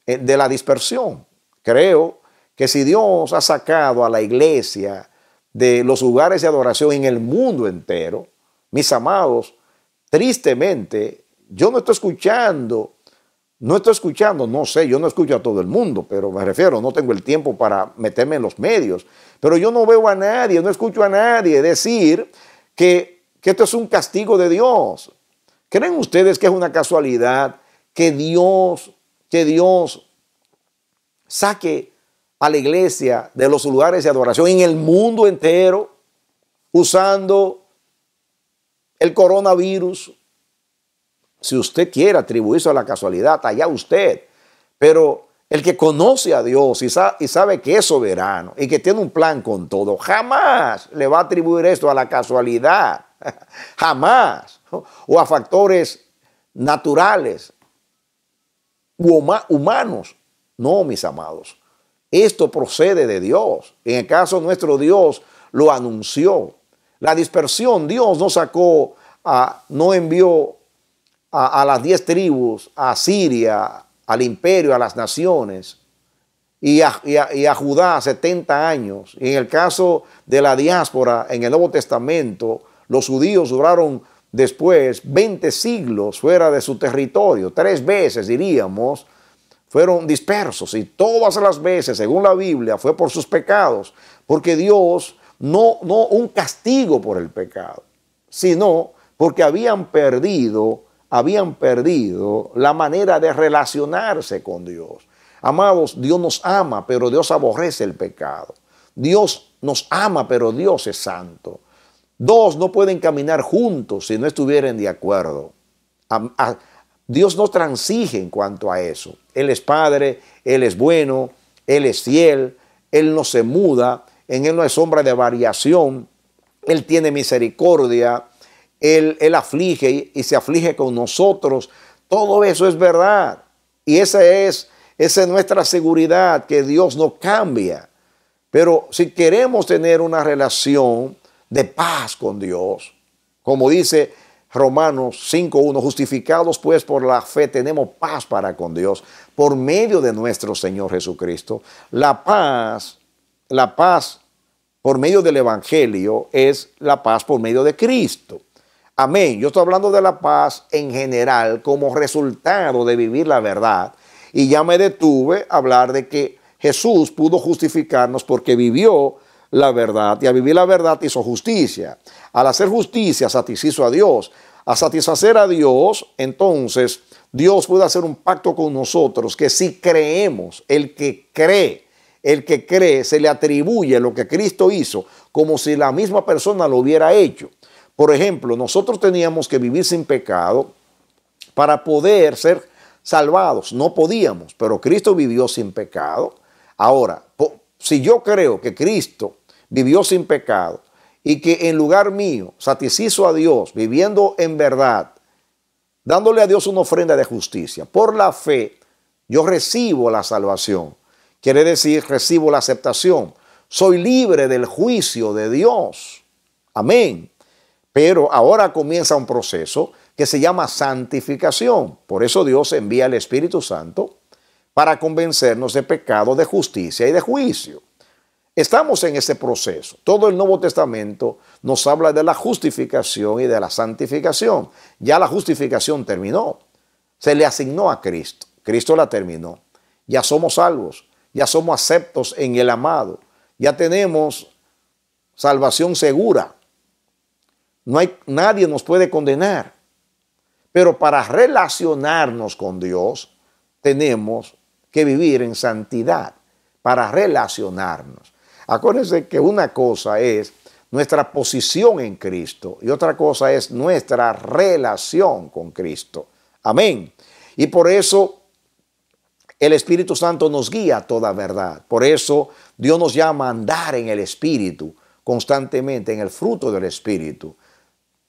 eh, de la dispersión. Creo que si Dios ha sacado a la iglesia de los lugares de adoración en el mundo entero, mis amados, tristemente yo no estoy escuchando, no estoy escuchando, no sé, yo no escucho a todo el mundo, pero me refiero, no tengo el tiempo para meterme en los medios, pero yo no veo a nadie, no escucho a nadie decir que, que esto es un castigo de Dios. ¿Creen ustedes que es una casualidad que Dios, que Dios saque a la iglesia de los lugares de adoración en el mundo entero usando el coronavirus si usted quiere atribuirse a la casualidad, allá usted. Pero el que conoce a Dios y, sabe que es soberano y que tiene un plan con todo, jamás le va a atribuir esto a la casualidad, jamás, o a factores naturales u humanos. No, mis amados, esto procede de Dios. En el caso nuestro, Dios lo anunció. La dispersión, Dios no sacó, no envió a, las diez tribus, a Siria, al imperio, a las naciones, y a, y, Judá 70 años. Y en el caso de la diáspora, en el Nuevo Testamento, los judíos duraron después 20 siglos fuera de su territorio, tres veces diríamos, fueron dispersos y todas las veces, según la Biblia, fue por sus pecados, porque Dios no, no un castigo por el pecado, sino porque habían perdido habían perdido la manera de relacionarse con Dios. Amados, Dios nos ama, pero Dios aborrece el pecado. Dios nos ama, pero Dios es santo. Dos no pueden caminar juntos si no estuvieran de acuerdo. Dios no transige en cuanto a eso. Él es Padre, Él es bueno, Él es fiel, Él no se muda, en Él no hay sombra de variación, Él tiene misericordia, él, aflige y, se aflige con nosotros. Todo eso es verdad. Y esa es, esa es nuestra seguridad, que Dios no cambia. Pero si queremos tener una relación de paz con Dios, como dice Romanos 5.1, justificados pues por la fe tenemos paz para con Dios por medio de nuestro Señor Jesucristo. La paz, la paz por medio del Evangelio es la paz por medio de Cristo. Amén. Yo estoy hablando de la paz en general como resultado de vivir la verdad. Y ya me detuve a hablar de que Jesús pudo justificarnos porque vivió la verdad y a vivir la verdad hizo justicia. Al hacer justicia satisfizo a Dios. A satisfacer a Dios, entonces Dios puede hacer un pacto con nosotros que si creemos, el que cree, el que cree se le atribuye lo que Cristo hizo como si la misma persona lo hubiera hecho. Por ejemplo, nosotros teníamos que vivir sin pecado para poder ser salvados. No podíamos, pero Cristo vivió sin pecado. Ahora, si yo creo que Cristo vivió sin pecado y que en lugar mío satisfizo a Dios viviendo en verdad, dándole a Dios una ofrenda de justicia, por la fe yo recibo la salvación. Quiere decir, recibo la aceptación. Soy libre del juicio de Dios. Amén. Pero ahora comienza un proceso que se llama santificación. Por eso Dios envía al Espíritu Santo para convencernos de pecado, de justicia y de juicio. Estamos en ese proceso. Todo el Nuevo Testamento nos habla de la justificación y de la santificación. Ya la justificación terminó. Se le asignó a Cristo. Cristo la terminó. Ya somos salvos. Ya somos aceptos en el amado. Ya tenemos salvación segura hay, nadie nos puede condenar. Pero para relacionarnos con Dios tenemos que vivir en santidad, para relacionarnos. Acuérdense que una cosa es nuestra posición en Cristo y otra cosa es nuestra relación con Cristo. Amén. Y por eso el Espíritu Santo nos guía a toda verdad. Por eso Dios nos llama a andar en el Espíritu constantemente, en el fruto del Espíritu.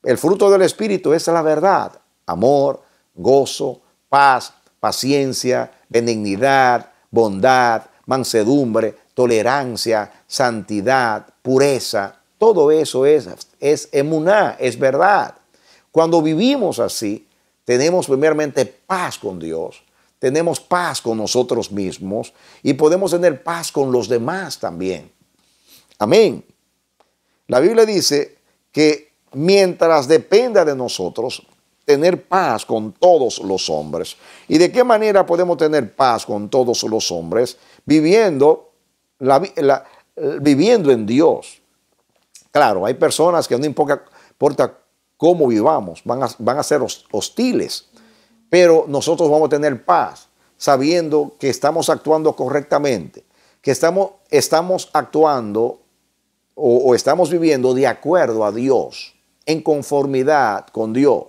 El fruto del Espíritu es la verdad, amor, gozo, paz, paciencia, benignidad, bondad, mansedumbre, tolerancia, santidad, pureza. Todo eso es, es emuná, es verdad. Cuando vivimos así, tenemos primeramente paz con Dios, tenemos paz con nosotros mismos y podemos tener paz con los demás también. Amén. La Biblia dice que mientras dependa de nosotros tener paz con todos los hombres. ¿Y de qué manera podemos tener paz con todos los hombres? Viviendo, viviendo en Dios. Claro, hay personas que no importa cómo vivamos, van a, van a ser hostiles, pero nosotros vamos a tener paz sabiendo que estamos actuando correctamente, que estamos, estamos actuando o, o estamos viviendo de acuerdo a Dios en conformidad con Dios.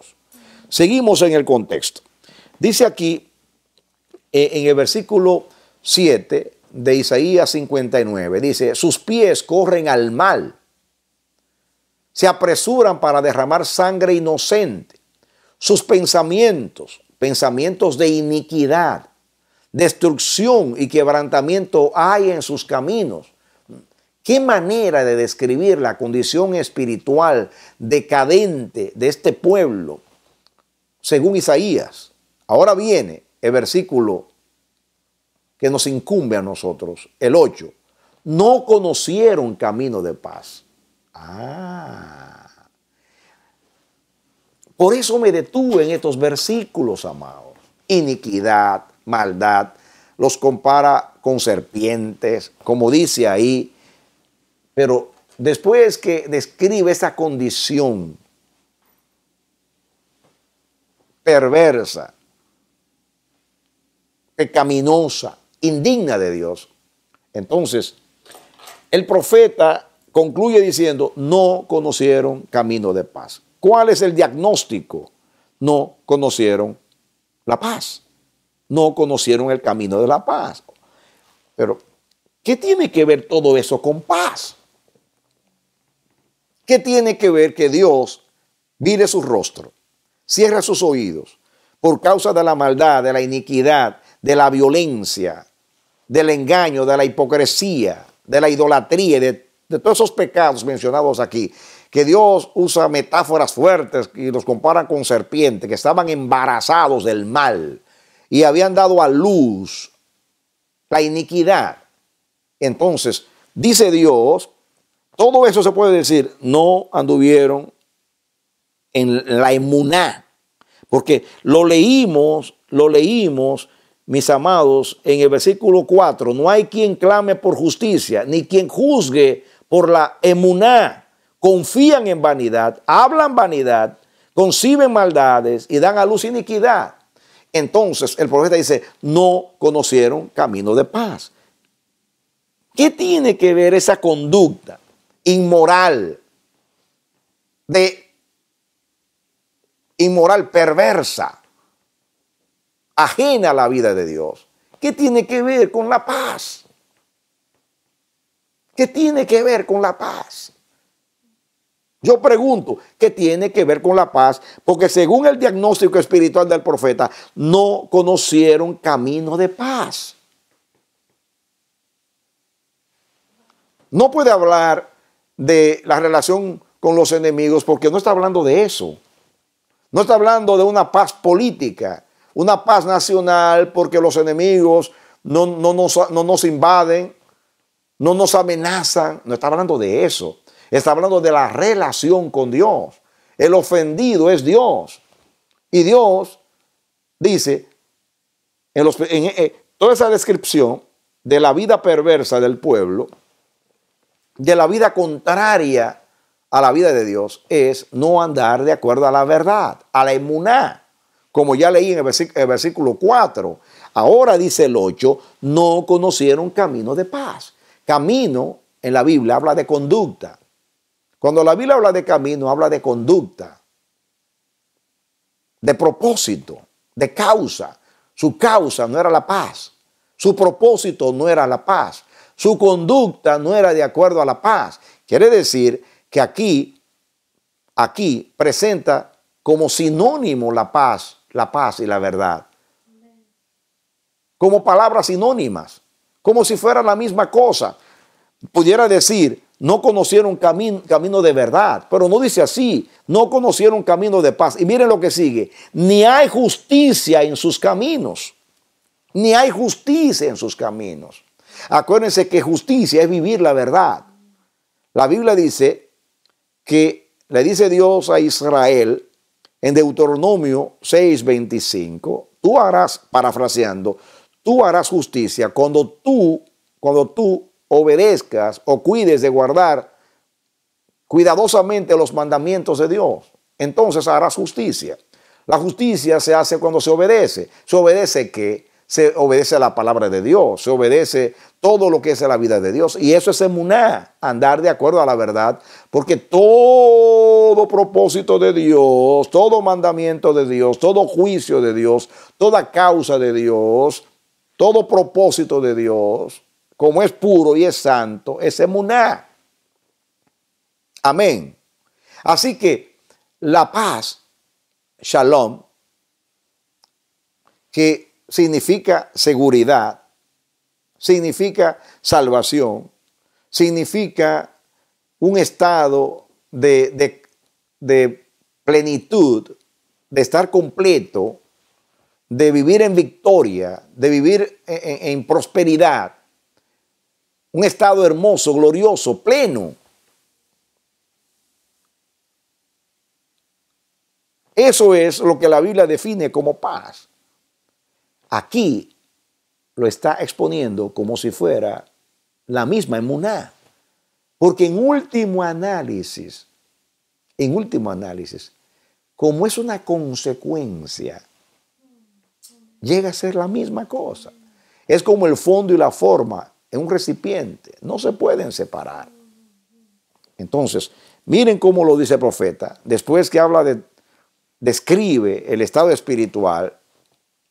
Seguimos en el contexto. Dice aquí eh, en el versículo 7 de Isaías 59, dice, sus pies corren al mal, se apresuran para derramar sangre inocente, sus pensamientos, pensamientos de iniquidad, destrucción y quebrantamiento hay en sus caminos Qué manera de describir la condición espiritual decadente de este pueblo, según Isaías. Ahora viene el versículo que nos incumbe a nosotros, el 8. No conocieron camino de paz. Ah. Por eso me detuve en estos versículos, amados. Iniquidad, maldad, los compara con serpientes, como dice ahí, pero después que describe esa condición perversa, pecaminosa, indigna de Dios, entonces el profeta concluye diciendo, no conocieron camino de paz. ¿Cuál es el diagnóstico? No conocieron la paz. No conocieron el camino de la paz. Pero, ¿qué tiene que ver todo eso con paz? ¿Qué tiene que ver que Dios vire su rostro, cierra sus oídos por causa de la maldad, de la iniquidad, de la violencia, del engaño, de la hipocresía, de la idolatría y de, de todos esos pecados mencionados aquí? que Dios usa metáforas fuertes y los compara con serpientes, que estaban embarazados del mal y habían dado a luz la iniquidad. Entonces, dice Dios todo eso se puede decir, no anduvieron en la emuná, porque lo leímos, lo leímos, mis amados, en el versículo 4, no hay quien clame por justicia, ni quien juzgue por la emuná, confían en vanidad, hablan vanidad, conciben maldades y dan a luz iniquidad. Entonces el profeta dice, no conocieron camino de paz. ¿Qué tiene que ver esa conducta inmoral, de inmoral, perversa, ajena a la vida de Dios. ¿Qué tiene que ver con la paz? ¿Qué tiene que ver con la paz? Yo pregunto, ¿qué tiene que ver con la paz? Porque según el diagnóstico espiritual del profeta, no conocieron camino de paz. No puede hablar de la relación con los enemigos, porque no está hablando de eso. No está hablando de una paz política, una paz nacional, porque los enemigos no, no, nos, invaden, no nos amenazan. No está hablando de eso. Está hablando de la relación con Dios. El ofendido es Dios. Y Dios dice, en, los, en, toda esa descripción de la vida perversa del pueblo, de la vida contraria a la vida de Dios es no andar de acuerdo a la verdad, a la emuná, como ya leí en el, versículo, 4. Ahora dice el 8, no conocieron camino de paz. Camino en la Biblia habla de conducta. Cuando la Biblia habla de camino, habla de conducta, de propósito, de causa. Su causa no era la paz. Su propósito no era la paz. Su conducta no era de acuerdo a la paz. Quiere decir que aquí, aquí presenta como sinónimo la paz, la paz y la verdad. Como palabras sinónimas, como si fuera la misma cosa. Pudiera decir, no conocieron camino, camino de verdad, pero no dice así, no conocieron camino de paz. Y miren lo que sigue, ni hay justicia en sus caminos, ni hay justicia en sus caminos. Acuérdense que justicia es vivir la verdad. La Biblia dice que le dice Dios a Israel en Deuteronomio 6:25, tú harás, parafraseando, tú harás justicia cuando tú, cuando tú obedezcas o cuides de guardar cuidadosamente los mandamientos de Dios. Entonces harás justicia. La justicia se hace cuando se obedece. ¿Se obedece que Se obedece a la palabra de Dios, se obedece todo lo que es la vida de Dios. Y eso es emuná, andar de acuerdo a la verdad, porque todo propósito de Dios, todo mandamiento de Dios, todo juicio de Dios, toda causa de Dios, todo propósito de Dios, como es puro y es santo, es emuná. Amén. Así que la paz, shalom, que significa seguridad, significa salvación, significa un estado de, plenitud, de estar completo, de vivir en victoria, de vivir en, en, prosperidad. Un estado hermoso, glorioso, pleno. Eso es lo que la Biblia define como paz. Aquí lo está exponiendo como si fuera la misma emuná. Porque en último análisis, en último análisis, como es una consecuencia, llega a ser la misma cosa. Es como el fondo y la forma en un recipiente, no se pueden separar. Entonces, miren cómo lo dice el profeta, después que habla de, describe el estado espiritual,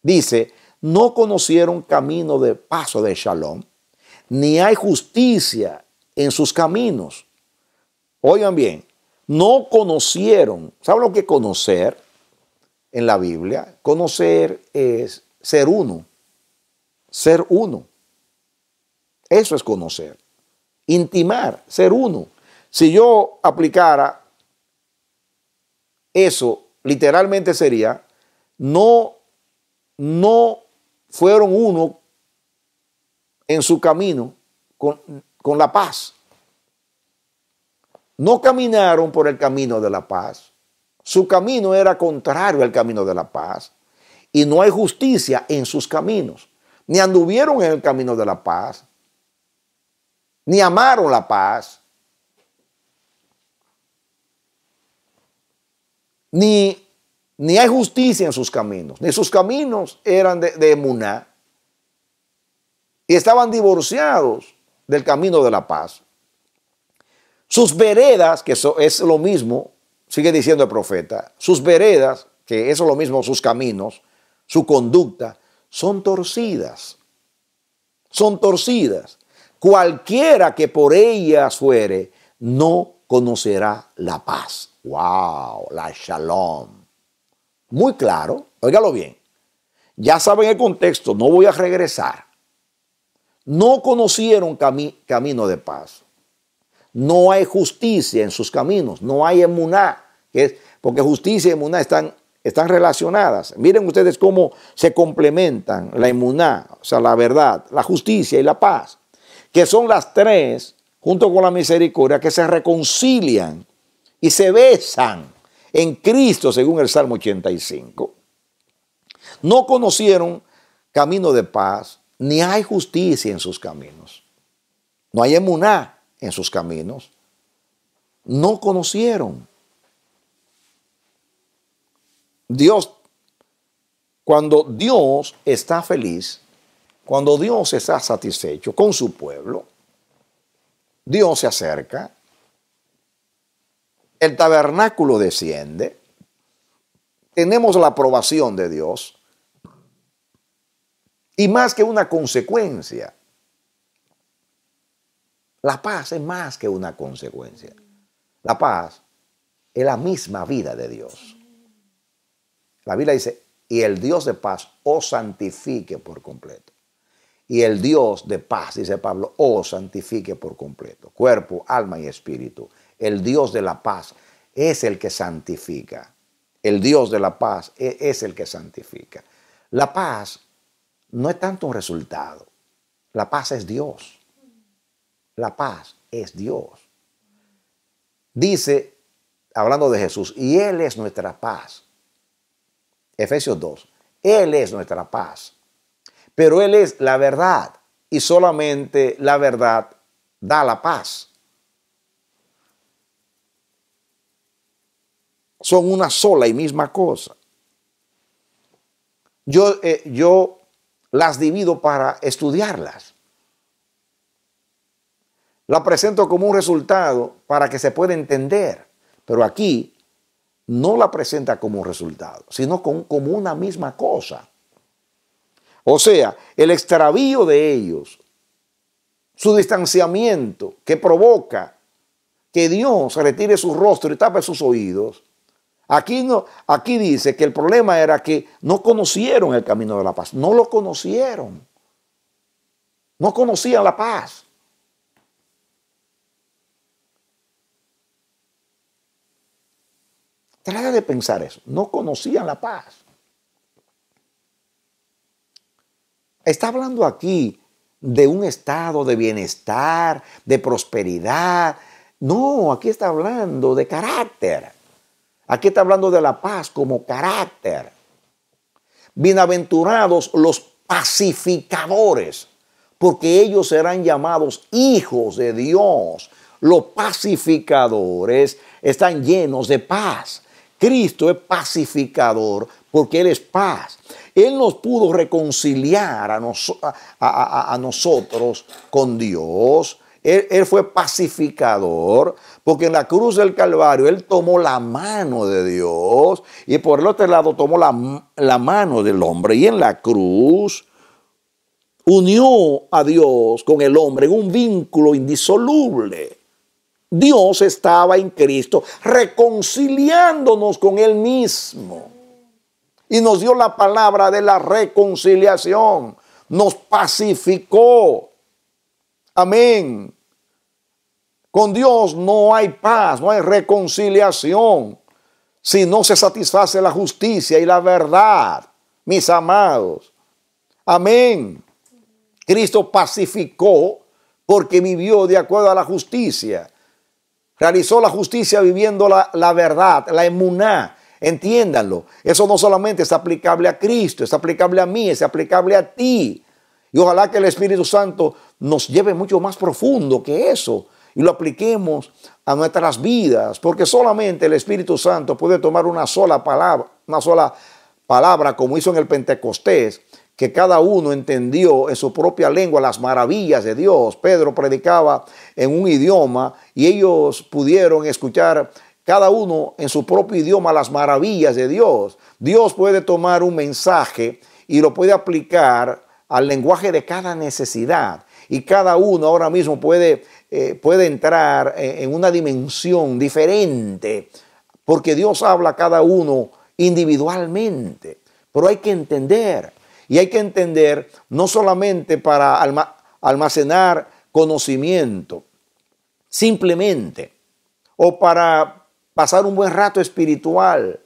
dice, no conocieron camino de paso de shalom, ni hay justicia en sus caminos. Oigan bien, no conocieron, ¿saben lo que conocer en la Biblia? Conocer es ser uno, ser uno. Eso es conocer, intimar, ser uno. Si yo aplicara eso, literalmente sería no, no fueron uno en su camino con, la paz. No caminaron por el camino de la paz. Su camino era contrario al camino de la paz. Y no hay justicia en sus caminos. Ni anduvieron en el camino de la paz. Ni amaron la paz. Ni ni hay justicia en sus caminos, ni sus caminos eran de, de y estaban divorciados del camino de la paz. Sus veredas, que eso es lo mismo, sigue diciendo el profeta, sus veredas, que eso es lo mismo, sus caminos, su conducta, son torcidas. Son torcidas. Cualquiera que por ellas fuere, no conocerá la paz. ¡Wow! La shalom muy claro, óigalo bien, ya saben el contexto, no voy a regresar. No conocieron camino de paz. No hay justicia en sus caminos, no hay emuná, porque justicia y emuná están, están relacionadas. Miren ustedes cómo se complementan la emuná, o sea, la verdad, la justicia y la paz, que son las tres, junto con la misericordia, que se reconcilian y se besan en Cristo, según el Salmo 85. No conocieron camino de paz, ni hay justicia en sus caminos. No hay emuná en sus caminos. No conocieron. Dios, cuando Dios está feliz, cuando Dios está satisfecho con su pueblo, Dios se acerca el tabernáculo desciende, tenemos la aprobación de Dios, y más que una consecuencia, la paz es más que una consecuencia. La paz es la misma vida de Dios. La Biblia dice, y el Dios de paz os santifique por completo. Y el Dios de paz, dice Pablo, os santifique por completo, cuerpo, alma y espíritu el Dios de la paz, es el que santifica. El Dios de la paz e, es el que santifica. La paz no es tanto un resultado. La paz es Dios. La paz es Dios. Dice, hablando de Jesús, y Él es nuestra paz. Efesios 2. Él es nuestra paz. Pero Él es la verdad y solamente la verdad da la paz. son una sola y misma cosa. Yo, eh, yo las divido para estudiarlas. La presento como un resultado para que se pueda entender, pero aquí no la presenta como un resultado, sino como una misma cosa. O sea, el extravío de ellos, su distanciamiento que provoca que Dios retire su rostro y tape sus oídos, Aquí, no, aquí dice que el problema era que no conocieron el camino de la paz, no lo conocieron. No conocían la paz. Trata de pensar eso. No conocían la paz. Está hablando aquí de un estado de bienestar, de prosperidad. No, aquí está hablando de carácter. Aquí está hablando de la paz como carácter. Bienaventurados los pacificadores, porque ellos serán llamados hijos de Dios. Los pacificadores están llenos de paz. Cristo es pacificador porque Él es paz. Él nos pudo reconciliar a, nosotros con Dios él, fue pacificador, porque en la cruz del Calvario Él tomó la mano de Dios y por el otro lado tomó la, la mano del hombre. Y en la cruz unió a Dios con el hombre en un vínculo indisoluble. Dios estaba en Cristo reconciliándonos con Él mismo. Y nos dio la palabra de la reconciliación. Nos pacificó Amén. Con Dios no hay paz, no hay reconciliación, si no se satisface la justicia y la verdad, mis amados. Amén. Cristo pacificó porque vivió de acuerdo a la justicia. Realizó la justicia viviendo la, verdad, la emuná. Entiéndanlo. Eso no solamente es aplicable a Cristo, es aplicable a mí, es aplicable a ti. Y ojalá que el Espíritu Santo nos lleve mucho más profundo que eso y lo apliquemos a nuestras vidas, porque solamente el Espíritu Santo puede tomar una sola palabra, una sola palabra como hizo en el Pentecostés, que cada uno entendió en su propia lengua las maravillas de Dios. Pedro predicaba en un idioma y ellos pudieron escuchar cada uno en su propio idioma las maravillas de Dios. Dios puede tomar un mensaje y lo puede aplicar al lenguaje de cada necesidad. Y cada uno ahora mismo puede, eh, puede entrar e, en una dimensión diferente, porque Dios habla a cada uno individualmente. Pero hay que entender, y hay que entender no solamente para almacenar conocimiento, simplemente, o para pasar un buen rato espiritual,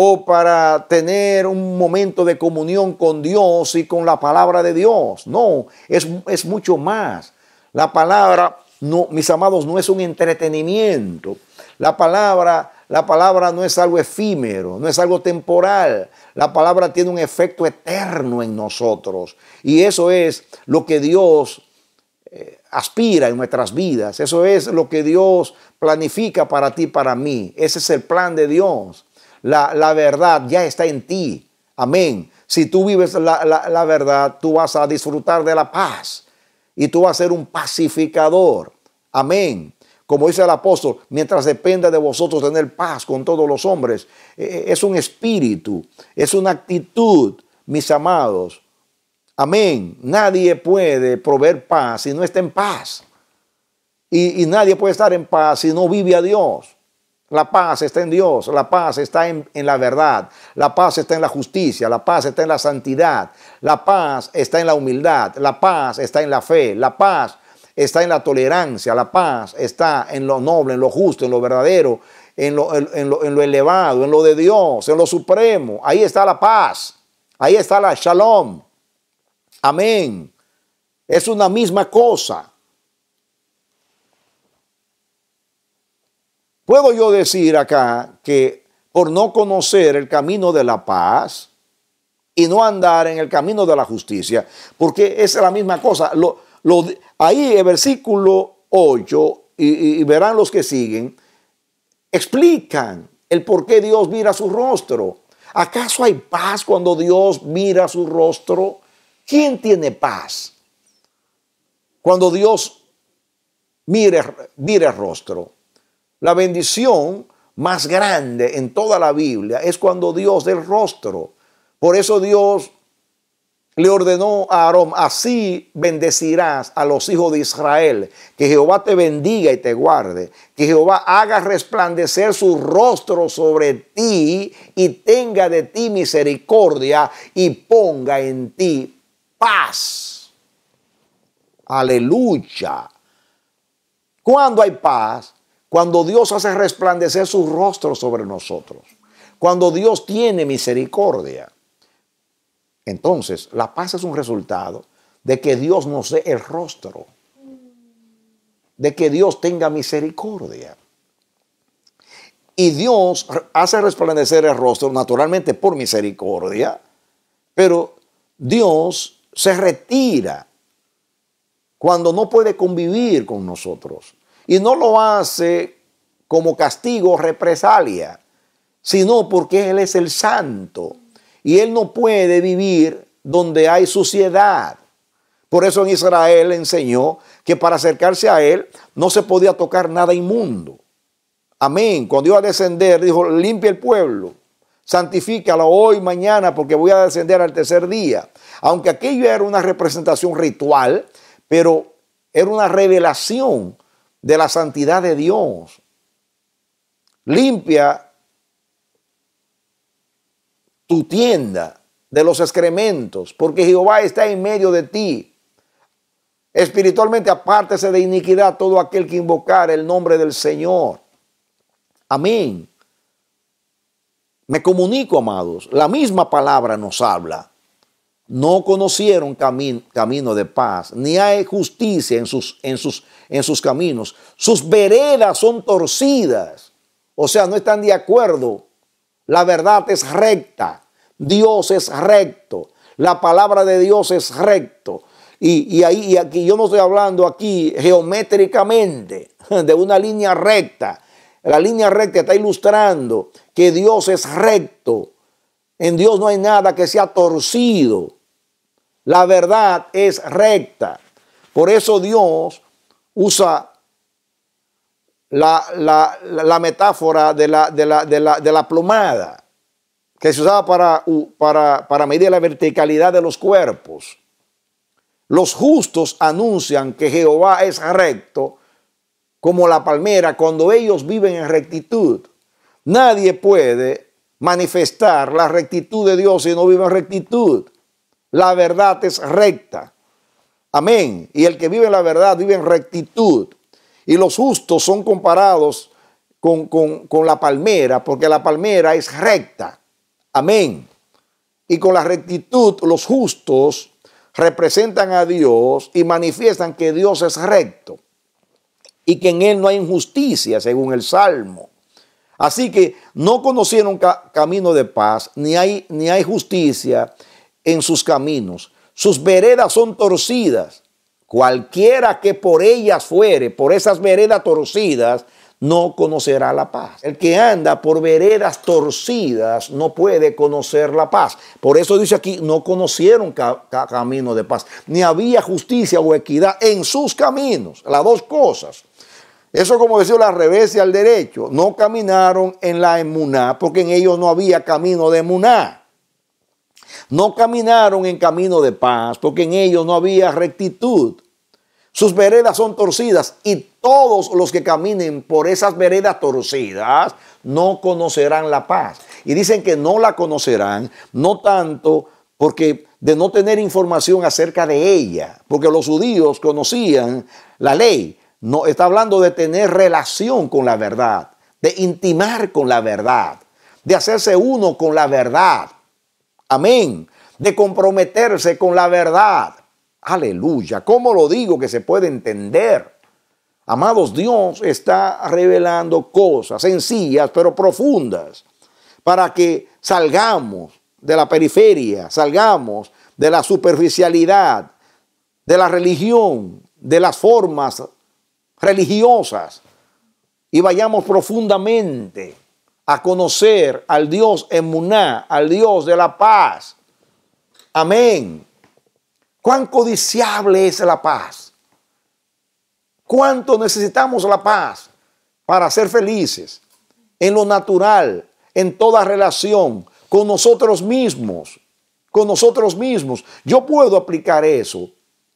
o para tener un momento de comunión con Dios y con la palabra de Dios. No, es, mucho más. La palabra, no, mis amados, no es un entretenimiento. La palabra, la palabra no es algo efímero, no es algo temporal. La palabra tiene un efecto eterno en nosotros. Y eso es lo que Dios eh, aspira en nuestras vidas. Eso es lo que Dios planifica para ti, para mí. Ese es el plan de Dios. La, verdad ya está en ti. Amén. Si tú vives la, verdad, tú vas a disfrutar de la paz y tú vas a ser un pacificador. Amén. Como dice el apóstol, mientras dependa de vosotros tener paz con todos los hombres, eh, eh, es un espíritu, es una actitud, mis amados. Amén. Nadie puede proveer paz si no está en paz. Y, y nadie puede estar en paz si no vive a Dios. La paz está en Dios, la paz está en, la verdad, la paz está en la justicia, la paz está en la santidad, la paz está en la humildad, la paz está en la fe, la paz está en la tolerancia, la paz está en lo noble, en lo justo, en lo verdadero, en lo, lo elevado, en lo de Dios, en lo supremo. Ahí está la paz, ahí está la shalom. Amén. Es una misma cosa. ¿Puedo yo decir acá que por no conocer el camino de la paz y no andar en el camino de la justicia? Porque es la misma cosa. Lo, ahí el versículo 8 y, verán los que siguen, explican el por qué Dios mira su rostro. ¿Acaso hay paz cuando Dios mira su rostro? ¿Quién tiene paz? Cuando Dios mire, mire el rostro. La bendición más grande en toda la Biblia es cuando Dios del rostro. Por eso Dios le ordenó a Aarón, así bendecirás a los hijos de Israel, que Jehová te bendiga y te guarde, que Jehová haga resplandecer su rostro sobre ti y tenga de ti misericordia y ponga en ti paz. Aleluya. Cuando hay paz, cuando Dios hace resplandecer su rostro sobre nosotros. Cuando Dios tiene misericordia. Entonces, la paz es un resultado de que Dios nos dé el rostro. De que Dios tenga misericordia. Y Dios hace resplandecer el rostro naturalmente por misericordia. Pero Dios se retira cuando no puede convivir con nosotros. Y no lo hace como castigo o represalia, sino porque Él es el santo y Él no puede vivir donde hay suciedad. Por eso en Israel enseñó que para acercarse a Él no se podía tocar nada inmundo. Amén. Cuando iba a descender, dijo, limpia el pueblo, santifícalo hoy, mañana, porque voy a descender al tercer día. Aunque aquello era una representación ritual, pero era una revelación de la santidad de Dios. Limpia tu tienda de los excrementos, porque Jehová está en medio de ti. Espiritualmente apártese de iniquidad todo aquel que invocar el nombre del Señor. Amén. Me comunico, amados, la misma palabra nos habla no conocieron camino, camino de paz, ni hay justicia en sus, en, sus, en sus caminos. Sus veredas son torcidas, o sea, no están de acuerdo. La verdad es recta, Dios es recto, la palabra de Dios es recto. Y, ahí, y aquí, yo no estoy hablando aquí geométricamente de una línea recta. La línea recta está ilustrando que Dios es recto. En Dios no hay nada que sea torcido. La verdad es recta. Por eso Dios usa la, metáfora de la, de, la, plomada que se usaba para, para, para medir la verticalidad de los cuerpos. Los justos anuncian que Jehová es recto como la palmera cuando ellos viven en rectitud. Nadie puede manifestar la rectitud de Dios si no vive en rectitud. La verdad es recta. Amén. Y el que vive en la verdad vive en rectitud. Y los justos son comparados con, con, la palmera, porque la palmera es recta. Amén. Y con la rectitud los justos representan a Dios y manifiestan que Dios es recto y que en Él no hay injusticia, según el Salmo. Así que no conocieron camino de paz, ni hay, ni hay justicia, en sus caminos, sus veredas son torcidas. Cualquiera que por ellas fuere, por esas veredas torcidas, no conocerá la paz. El que anda por veredas torcidas no puede conocer la paz. Por eso dice aquí, no conocieron camino de paz, ni había justicia o equidad en sus caminos, las dos cosas. Eso como decía la revés y al derecho, no caminaron en la emuná, porque en ellos no había camino de emuná. No caminaron en camino de paz, porque en ellos no había rectitud. Sus veredas son torcidas y todos los que caminen por esas veredas torcidas no conocerán la paz. Y dicen que no la conocerán, no tanto porque de no tener información acerca de ella, porque los judíos conocían la ley. No está hablando de tener relación con la verdad, de intimar con la verdad, de hacerse uno con la verdad. Amén. De comprometerse con la verdad. Aleluya. ¿Cómo lo digo que se puede entender? Amados, Dios está revelando cosas sencillas pero profundas para que salgamos de la periferia, salgamos de la superficialidad, de la religión, de las formas religiosas y vayamos profundamente a conocer al Dios Emuná, al Dios de la paz. Amén. Cuán codiciable es la paz. Cuánto necesitamos la paz para ser felices en lo natural, en toda relación, con nosotros mismos, con nosotros mismos. Yo puedo aplicar eso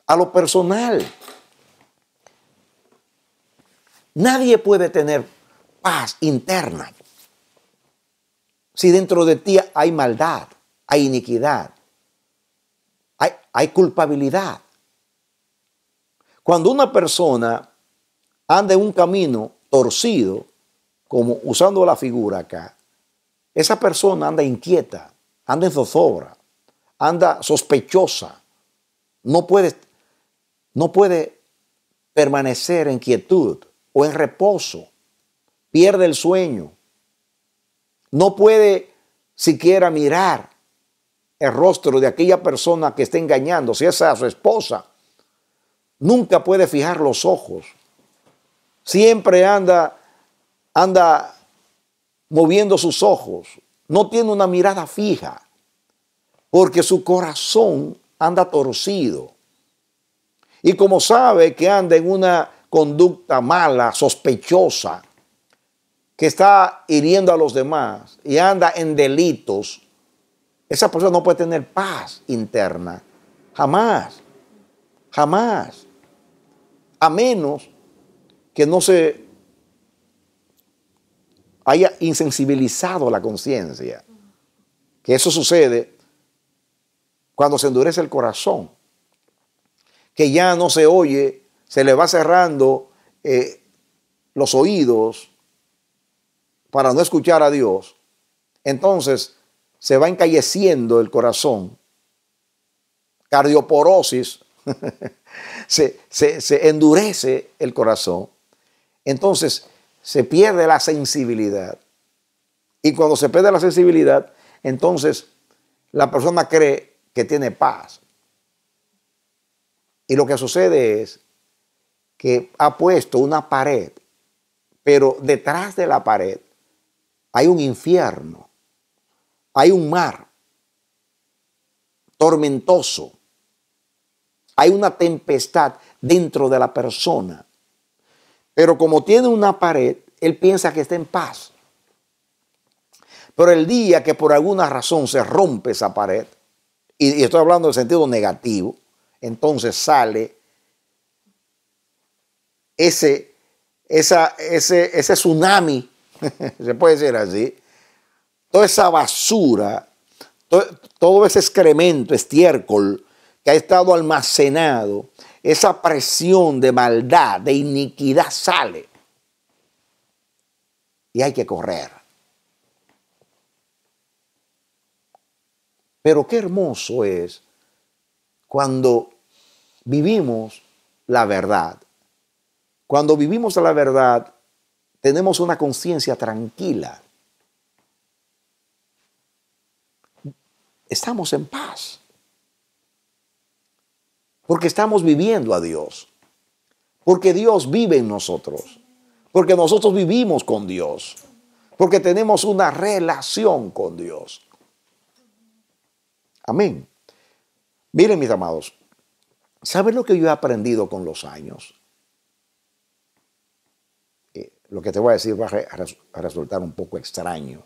a lo personal. Nadie puede tener paz interna si dentro de ti hay maldad, hay iniquidad, hay, culpabilidad. Cuando una persona anda en un camino torcido, como usando la figura acá, esa persona anda inquieta, anda en zozobra, anda sospechosa, no puede, no puede permanecer en quietud o en reposo, pierde el sueño, no puede siquiera mirar el rostro de aquella persona que está engañando, si es a su esposa. Nunca puede fijar los ojos. Siempre anda, anda moviendo sus ojos. No tiene una mirada fija, porque su corazón anda torcido. Y como sabe que anda en una conducta mala, sospechosa, que está hiriendo a los demás y anda en delitos, esa persona no puede tener paz interna. Jamás. Jamás. A menos que no se haya insensibilizado la conciencia. Que eso sucede cuando se endurece el corazón. Que ya no se oye, se le va cerrando eh, los oídos para no escuchar a Dios, entonces se va encalleciendo el corazón. Cardioporosis, se, se endurece el corazón. Entonces se pierde la sensibilidad. Y cuando se pierde la sensibilidad, entonces la persona cree que tiene paz. Y lo que sucede es que ha puesto una pared, pero detrás de la pared hay un infierno, hay un mar tormentoso, hay una tempestad dentro de la persona. Pero como tiene una pared, él piensa que está en paz. Pero el día que por alguna razón se rompe esa pared, y, estoy hablando en sentido negativo, entonces sale ese, ese tsunami Se puede decir así. Toda esa basura, todo, ese excremento, estiércol que ha estado almacenado, esa presión de maldad, de iniquidad sale. Y hay que correr. Pero qué hermoso es cuando vivimos la verdad. Cuando vivimos la verdad, tenemos una conciencia tranquila. Estamos en paz. Porque estamos viviendo a Dios. Porque Dios vive en nosotros. Porque nosotros vivimos con Dios. Porque tenemos una relación con Dios. Amén. Miren, mis amados, ¿saben lo que yo he aprendido con los años? lo que te voy a decir va a resultar un poco extraño.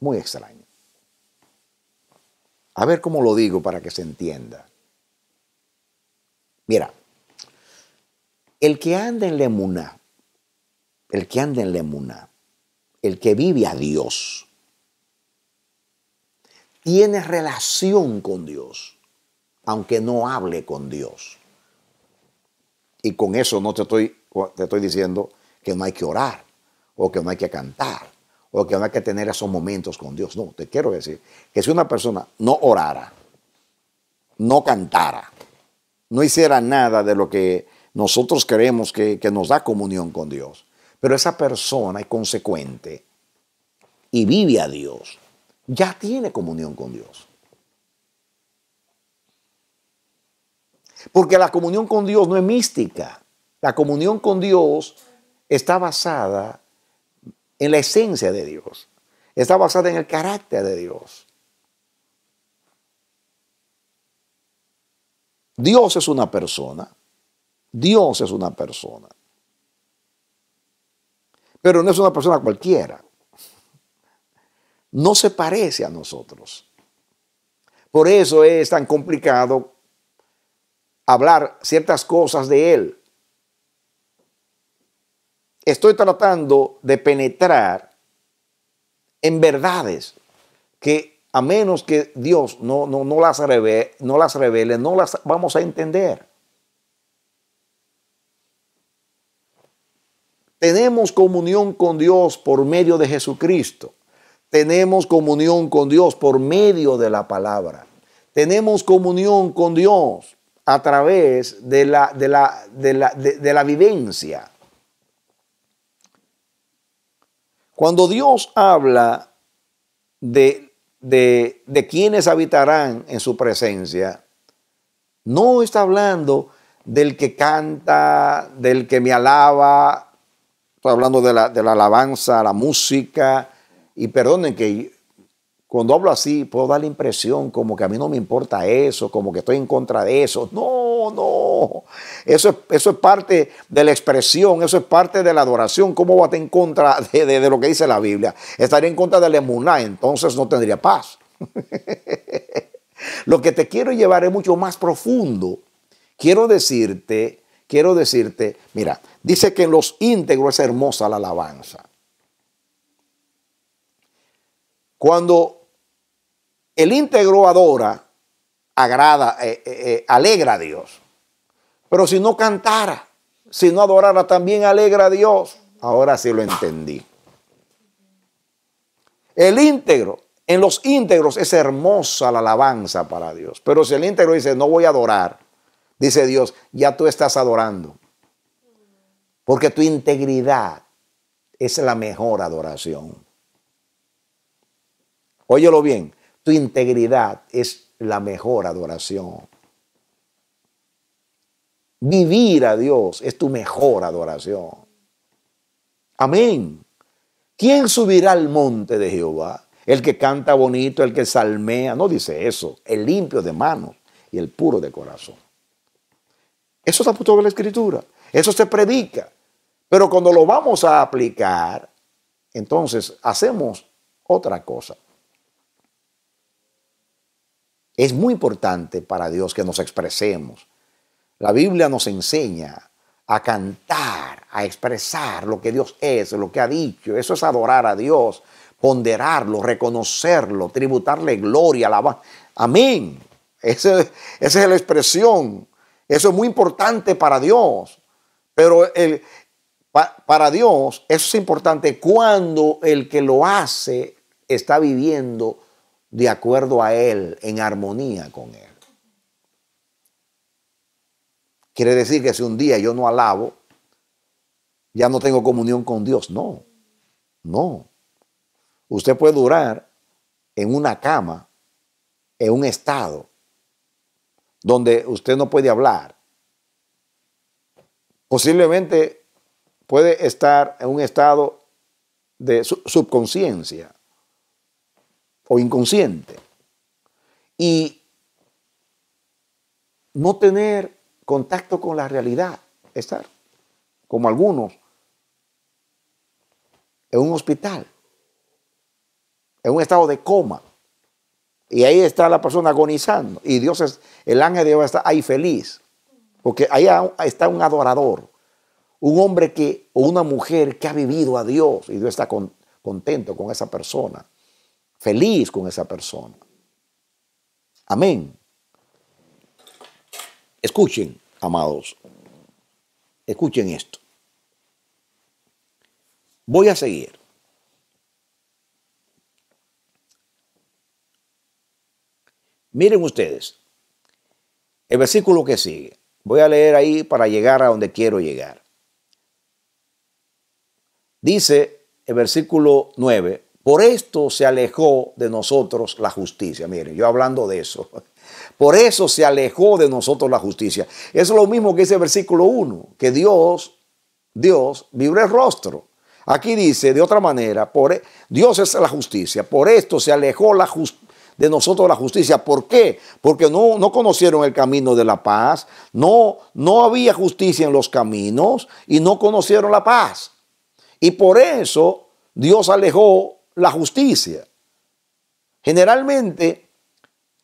Muy extraño. A ver cómo lo digo para que se entienda. Mira, el que anda en Lemuna, el que anda en Lemuna, el que vive a Dios, tiene relación con Dios, aunque no hable con Dios. Y con eso no te estoy, te estoy diciendo que no hay que orar, o que no hay que cantar, o que no hay que tener esos momentos con Dios. No, te quiero decir que si una persona no orara, no cantara, no hiciera nada de lo que nosotros creemos que, que nos da comunión con Dios, pero esa persona es consecuente y vive a Dios, ya tiene comunión con Dios. Porque la comunión con Dios no es mística. La comunión con Dios está basada en la esencia de Dios. Está basada en el carácter de Dios. Dios es una persona. Dios es una persona. Pero no es una persona cualquiera. No se parece a nosotros. Por eso es tan complicado hablar ciertas cosas de Él. Estoy tratando de penetrar en verdades que a menos que Dios no, no, no las, revele, no las revele, no las vamos a entender. Tenemos comunión con Dios por medio de Jesucristo. Tenemos comunión con Dios por medio de la palabra. Tenemos comunión con Dios a través de la, de la, de la, de, la vivencia. Cuando Dios habla de, de, quienes habitarán en su presencia, no está hablando del que canta, del que me alaba, está hablando de la, de la alabanza, la música, y perdonen que cuando hablo así, puedo dar la impresión como que a mí no me importa eso, como que estoy en contra de eso. No, no. Eso es, eso es parte de la expresión, eso es parte de la adoración. ¿Cómo va a estar en contra de, lo que dice la Biblia? Estaría en contra de la emuná, entonces no tendría paz. lo que te quiero llevar es mucho más profundo. Quiero decirte, quiero decirte, mira, dice que en los íntegros es hermosa la alabanza. Cuando el íntegro adora, agrada, eh, eh, eh, alegra a Dios. Pero si no cantara, si no adorara, también alegra a Dios. Ahora sí lo entendí. El íntegro, en los íntegros es hermosa la alabanza para Dios. Pero si el íntegro dice, no voy a adorar, dice Dios, ya tú estás adorando. Porque tu integridad es la mejor adoración. Óyelo bien, tu integridad es la mejor adoración. Vivir a Dios es tu mejor adoración. Amén. ¿Quién subirá al monte de Jehová? El que canta bonito, el que salmea, no dice eso. El limpio de manos y el puro de corazón. Eso está puesto en la escritura. Eso se predica. Pero cuando lo vamos a aplicar, entonces hacemos otra cosa. Es muy importante para Dios que nos expresemos. La Biblia nos enseña a cantar, a expresar lo que Dios es, lo que ha dicho. Eso es adorar a Dios, ponderarlo, reconocerlo, tributarle gloria, alabanza. Amén. esa es la expresión. Eso es muy importante para Dios. Pero para Dios eso es importante cuando el que lo hace está viviendo de acuerdo a Él, en armonía con Él. Quiere decir que si un día yo no alabo, ya no tengo comunión con Dios. No, no. Usted puede durar en una cama, en un estado donde usted no puede hablar. Posiblemente puede estar en un estado de subconsciencia o inconsciente. Y no tener contacto con la realidad, estar como algunos en un hospital, en un estado de coma. Y ahí está la persona agonizando. Y Dios es, el ángel de Dios está ahí feliz. Porque ahí está un adorador. Un hombre que, o una mujer que ha vivido a Dios. Y Dios está contento con esa persona feliz con esa persona. Amén. Escuchen, amados, escuchen esto. Voy a seguir. Miren ustedes el versículo que sigue. Voy a leer ahí para llegar a donde quiero llegar. Dice el versículo 9, por esto se alejó de nosotros la justicia. Miren, yo hablando de eso. Por eso se alejó de nosotros la justicia. es lo mismo que dice el versículo 1, que Dios, Dios, libre el rostro. Aquí dice de otra manera, por, e, Dios es la justicia. Por esto se alejó de nosotros la justicia. ¿Por qué? Porque no, no, conocieron el camino de la paz, no, no había justicia en los caminos y no conocieron la paz. Y por eso Dios alejó la justicia. Generalmente,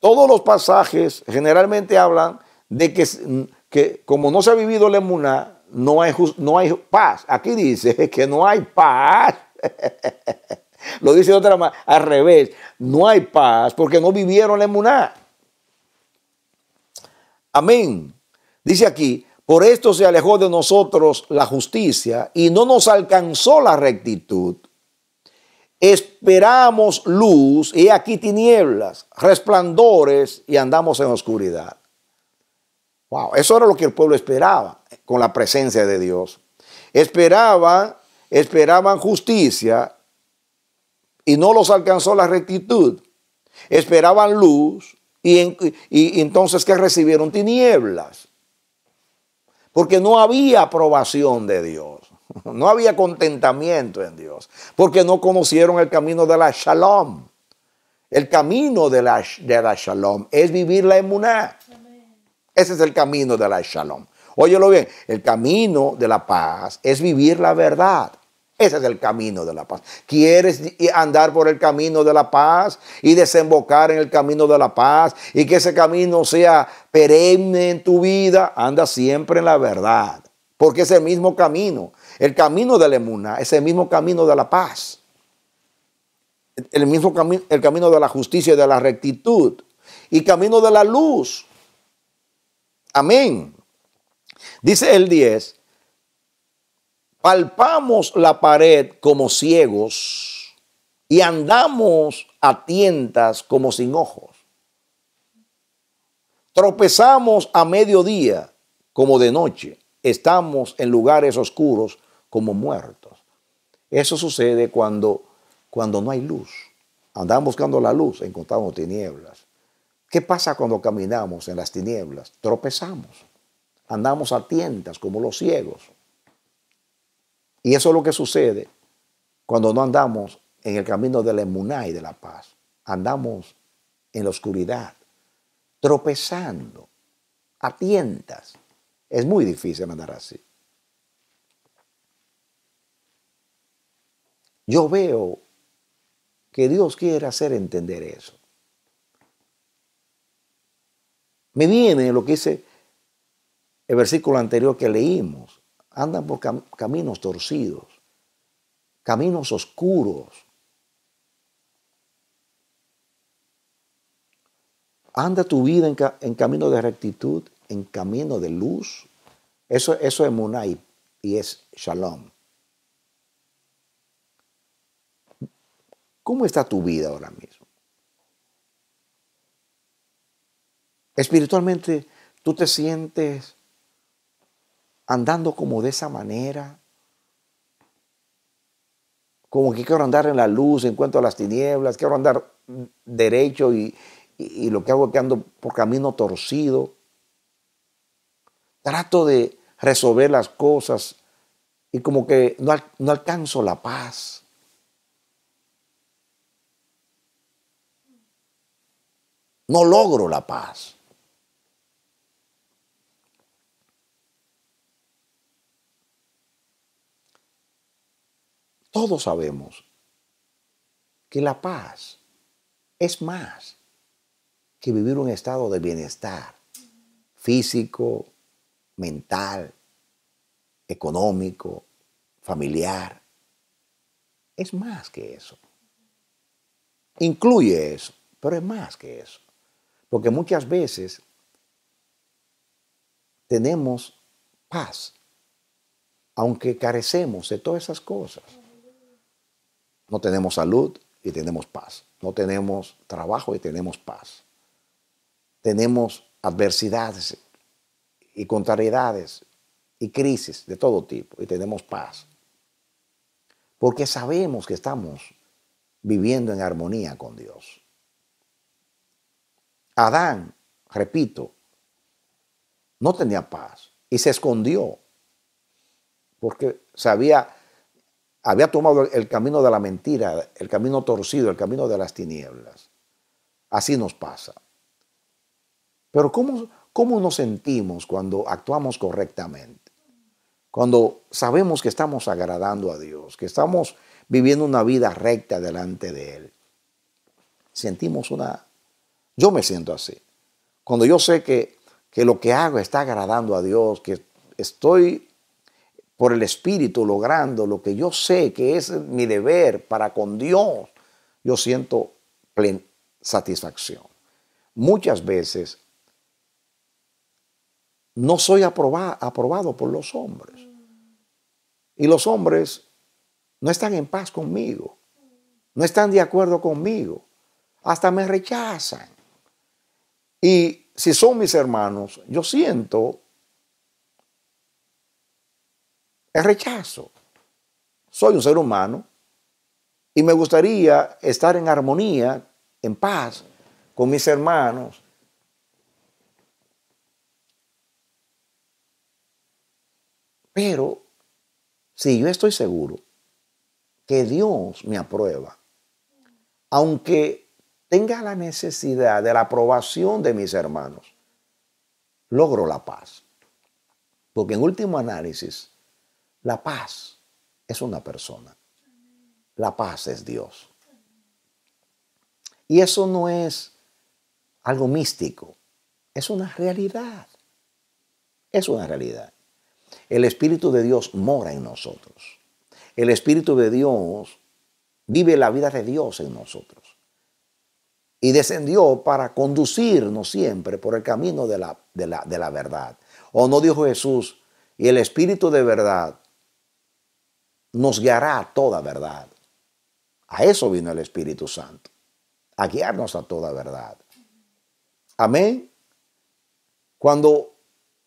todos los pasajes generalmente hablan de que, que como no se ha vivido la emuná, no hay, no hay paz. Aquí dice que no hay paz. Lo dice otra manera, al revés. No hay paz porque no vivieron la emuná. Amén. Dice aquí, por esto se alejó de nosotros la justicia y no nos alcanzó la rectitud esperamos luz y aquí tinieblas, resplandores y andamos en oscuridad. Wow, eso era lo que el pueblo esperaba con la presencia de Dios. Esperaban, esperaban justicia y no los alcanzó la rectitud. Esperaban luz y, entonces que recibieron tinieblas. Porque no había aprobación de Dios. No había contentamiento en Dios, porque no conocieron el camino de la shalom. El camino de la, de la shalom es vivir la emuná. Ese es el camino de la shalom. Óyelo bien, el camino de la paz es vivir la verdad. Ese es el camino de la paz. ¿Quieres andar por el camino de la paz y desembocar en el camino de la paz y que ese camino sea perenne en tu vida? Anda siempre en la verdad, porque es el mismo camino. El camino de la emuna es el mismo camino de la paz. El mismo camino, el camino de la justicia y de la rectitud. Y camino de la luz. Amén. Dice el 10. Palpamos la pared como ciegos y andamos a tientas como sin ojos. Tropezamos a mediodía como de noche. Estamos en lugares oscuros como muertos. Eso sucede cuando, cuando no hay luz. Andamos buscando la luz, encontramos tinieblas. ¿Qué pasa cuando caminamos en las tinieblas? Tropezamos. Andamos a tientas como los ciegos. Y eso es lo que sucede cuando no andamos en el camino de la y de la paz. Andamos en la oscuridad, tropezando, a tientas. Es muy difícil andar así. Yo veo que Dios quiere hacer entender eso. Me viene lo que dice el versículo anterior que leímos. Andan por caminos torcidos, caminos oscuros. Anda tu vida en, camino de rectitud, en camino de luz. Eso, eso es Munay y es Shalom. ¿Cómo está tu vida ahora mismo? Espiritualmente, tú te sientes andando como de esa manera, como que quiero andar en la luz en a las tinieblas, quiero andar derecho y, lo que hago es que ando por camino torcido. Trato de resolver las cosas y como que no, no alcanzo la paz. No logro la paz. Todos sabemos que la paz es más que vivir un estado de bienestar físico, mental, económico, familiar. Es más que eso. Incluye eso, pero es más que eso. Porque muchas veces tenemos paz, aunque carecemos de todas esas cosas. No tenemos salud y tenemos paz. No tenemos trabajo y tenemos paz. Tenemos adversidades y contrariedades y crisis de todo tipo y tenemos paz. Porque sabemos que estamos viviendo en armonía con Dios. Adán, repito, no tenía paz y se escondió porque sabía, había tomado el camino de la mentira, el camino torcido, el camino de las tinieblas. Así nos pasa. Pero ¿cómo, cómo nos sentimos cuando actuamos correctamente? Cuando sabemos que estamos agradando a Dios, que estamos viviendo una vida recta delante de Él. Sentimos una yo me siento así. Cuando yo sé que, lo que hago está agradando a Dios, que estoy por el Espíritu logrando lo que yo sé que es mi deber para con Dios, yo siento plena satisfacción. Muchas veces no soy aprobado, aprobado por los hombres. Y los hombres no están en paz conmigo, no están de acuerdo conmigo, hasta me rechazan. Y si son mis hermanos, yo siento el rechazo. Soy un ser humano y me gustaría estar en armonía, en paz con mis hermanos. Pero si yo estoy seguro que Dios me aprueba, aunque tenga la necesidad de la aprobación de mis hermanos, logro la paz. Porque en último análisis, la paz es una persona. La paz es Dios. Y eso no es algo místico, es una realidad. Es una realidad. El Espíritu de Dios mora en nosotros. El Espíritu de Dios vive la vida de Dios en nosotros y descendió para conducirnos siempre por el camino de la, de la verdad. ¿O oh, no dijo Jesús? Y el Espíritu de verdad nos guiará a toda verdad. A eso vino el Espíritu Santo, a guiarnos a toda verdad. Amén. Cuando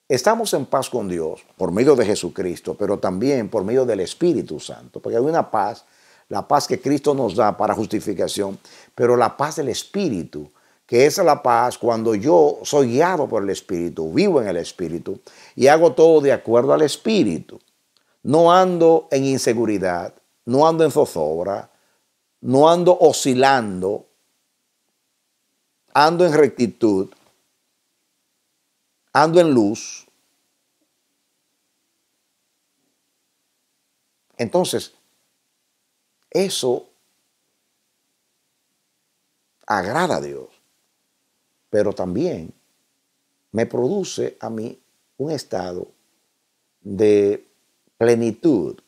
estamos en paz con Dios, por medio de Jesucristo, pero también por medio del Espíritu Santo, porque hay una paz la paz que Cristo nos da para justificación, pero la paz del Espíritu, que esa es la paz cuando yo soy guiado por el Espíritu, vivo en el Espíritu y hago todo de acuerdo al Espíritu. No ando en inseguridad, no ando en zozobra, no ando oscilando, ando en rectitud, ando en luz. Entonces, eso agrada a Dios, pero también me produce a mí un estado de plenitud,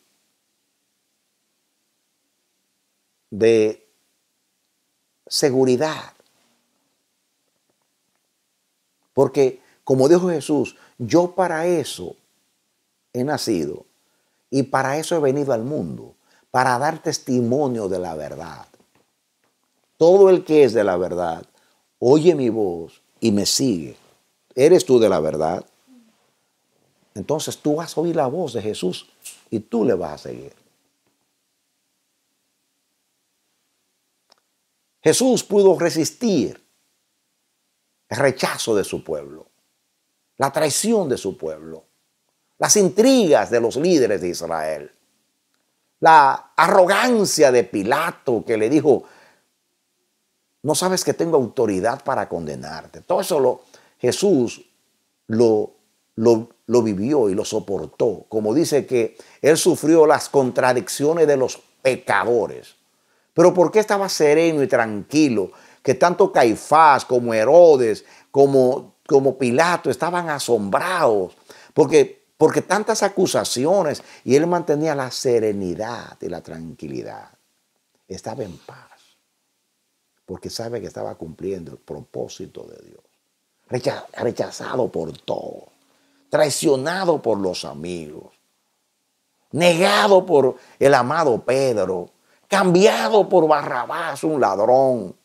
de seguridad. Porque, como dijo Jesús, yo para eso he nacido y para eso he venido al mundo, para dar testimonio de la verdad. Todo el que es de la verdad oye mi voz y me sigue. ¿Eres tú de la verdad? Entonces tú vas a oír la voz de Jesús y tú le vas a seguir. Jesús pudo resistir el rechazo de su pueblo, la traición de su pueblo, las intrigas de los líderes de Israel la arrogancia de Pilato que le dijo, no sabes que tengo autoridad para condenarte. Todo eso lo, Jesús lo, lo, lo vivió y lo soportó. Como dice que él sufrió las contradicciones de los pecadores. Pero ¿por qué estaba sereno y tranquilo? Que tanto Caifás como Herodes, como, como Pilato estaban asombrados. Porque porque tantas acusaciones y él mantenía la serenidad y la tranquilidad. Estaba en paz, porque sabe que estaba cumpliendo el propósito de Dios. Rechazado por todos, traicionado por los amigos, negado por el amado Pedro, cambiado por Barrabás, un ladrón,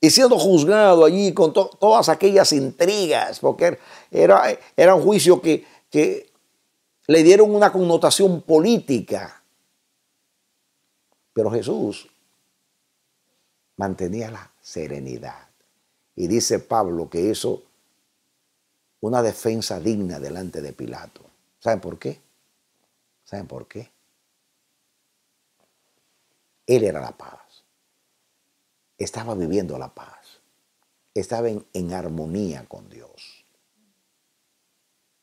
y siendo juzgado allí con todas aquellas intrigas, porque er, era, era un juicio que, que le dieron una connotación política. Pero Jesús mantenía la serenidad. Y dice Pablo que eso, una defensa digna delante de Pilato. ¿Saben por qué? ¿Saben por qué? Él era la paz estaba viviendo la paz, estaba en, armonía con Dios.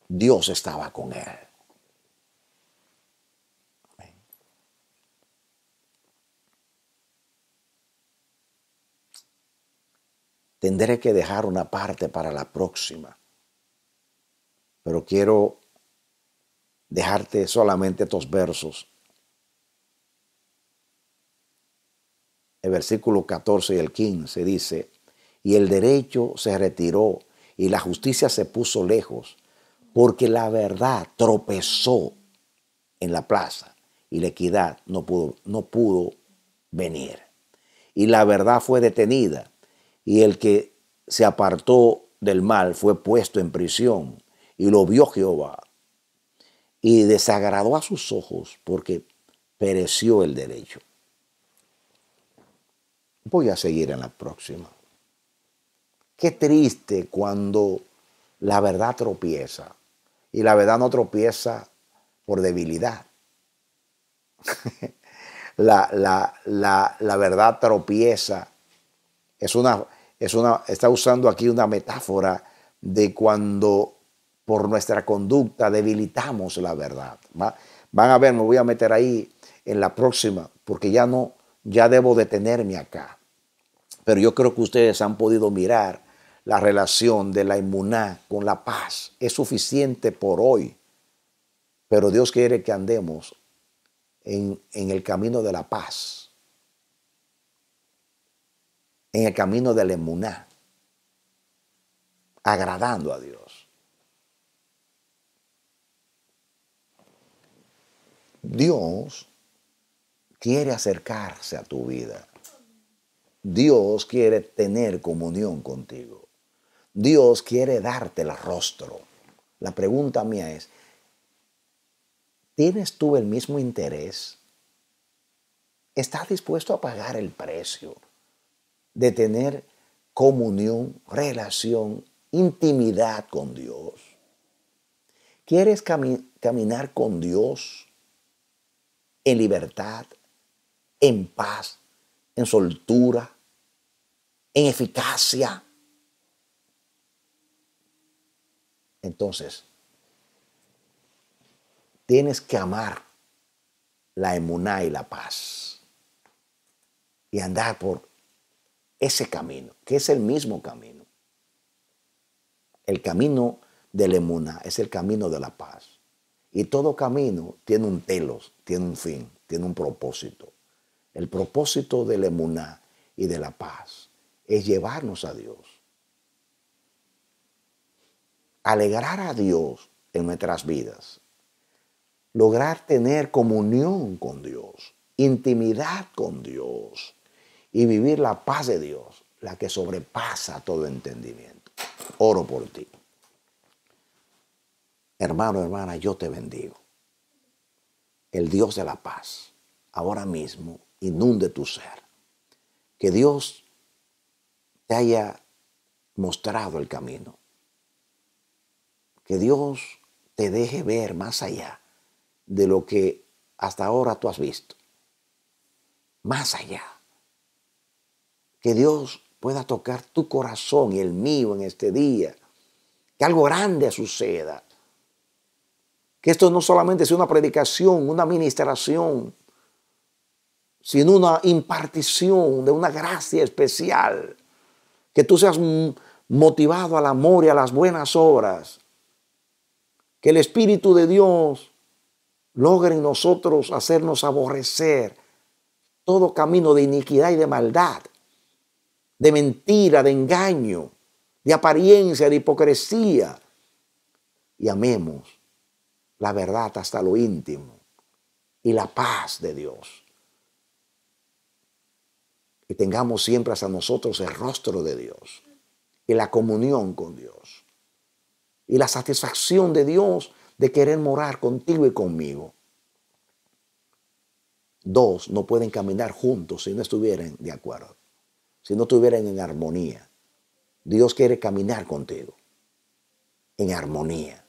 Dios estaba con él. Tendré que dejar una parte para la próxima, pero quiero dejarte solamente estos versos el versículo 14 y el 15 dice, y el derecho se retiró y la justicia se puso lejos, porque la verdad tropezó en la plaza y la equidad no pudo, no pudo venir. Y la verdad fue detenida y el que se apartó del mal fue puesto en prisión y lo vio Jehová y desagradó a sus ojos porque pereció el derecho voy a seguir en la próxima. Qué triste cuando la verdad tropieza. Y la verdad no tropieza por debilidad. la, verdad tropieza. Es una, es una, está usando aquí una metáfora de cuando por nuestra conducta debilitamos la verdad. Van a ver, me voy a meter ahí en la próxima, porque ya no, ya debo detenerme acá. Pero yo creo que ustedes han podido mirar la relación de la inmuná con la paz. Es suficiente por hoy. Pero Dios quiere que andemos en, el camino de la paz. En el camino de la inmuná. Agradando a Dios. Dios quiere acercarse a tu vida. Dios quiere tener comunión contigo. Dios quiere darte el rostro. La pregunta mía es, ¿tienes tú el mismo interés? ¿Estás dispuesto a pagar el precio de tener comunión, relación, intimidad con Dios? ¿Quieres caminar con Dios en libertad, en paz, en soltura, en eficacia. Entonces, tienes que amar la emuná y la paz y andar por ese camino, que es el mismo camino. El camino de la emuná es el camino de la paz. Y todo camino tiene un telos, tiene un fin, tiene un propósito. El propósito de la y de la paz es llevarnos a Dios. Alegrar a Dios en nuestras vidas. Lograr tener comunión con Dios, intimidad con Dios y vivir la paz de Dios, la que sobrepasa todo entendimiento. Oro por ti. Hermano, hermana, yo te bendigo. El Dios de la paz, ahora mismo inunde tu ser. Que Dios te haya mostrado el camino. Que Dios te deje ver más allá de lo que hasta ahora tú has visto. Más allá. Que Dios pueda tocar tu corazón y el mío en este día. Que algo grande suceda. Que esto no solamente sea una predicación, una ministración, sino una impartición de una gracia especial. Que tú seas motivado al amor y a las buenas obras. Que el Espíritu de Dios logre en nosotros hacernos aborrecer todo camino de iniquidad y de maldad, de mentira, de engaño, de apariencia, de hipocresía. Y amemos la verdad hasta lo íntimo y la paz de Dios y tengamos siempre hacia nosotros el rostro de Dios y la comunión con Dios y la satisfacción de Dios de querer morar contigo y conmigo. Dos no pueden caminar juntos si no estuvieran de acuerdo, si no estuvieran en armonía. Dios quiere caminar contigo en armonía,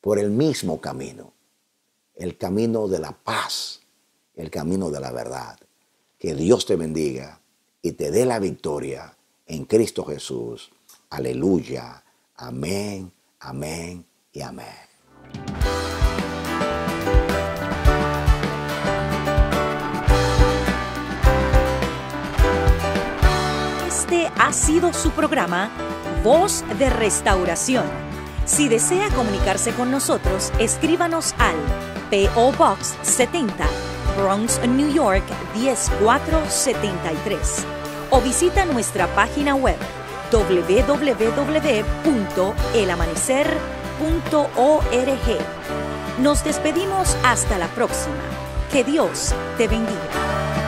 por el mismo camino, el camino de la paz, el camino de la verdad. Que Dios te bendiga y te dé la victoria en Cristo Jesús. Aleluya. Amén, amén y amén. Este ha sido su programa Voz de Restauración. Si desea comunicarse con nosotros, escríbanos al PO Box 70 Bronx, New York 10473 o visita nuestra página web www.elamanecer.org. Nos despedimos hasta la próxima. Que Dios te bendiga.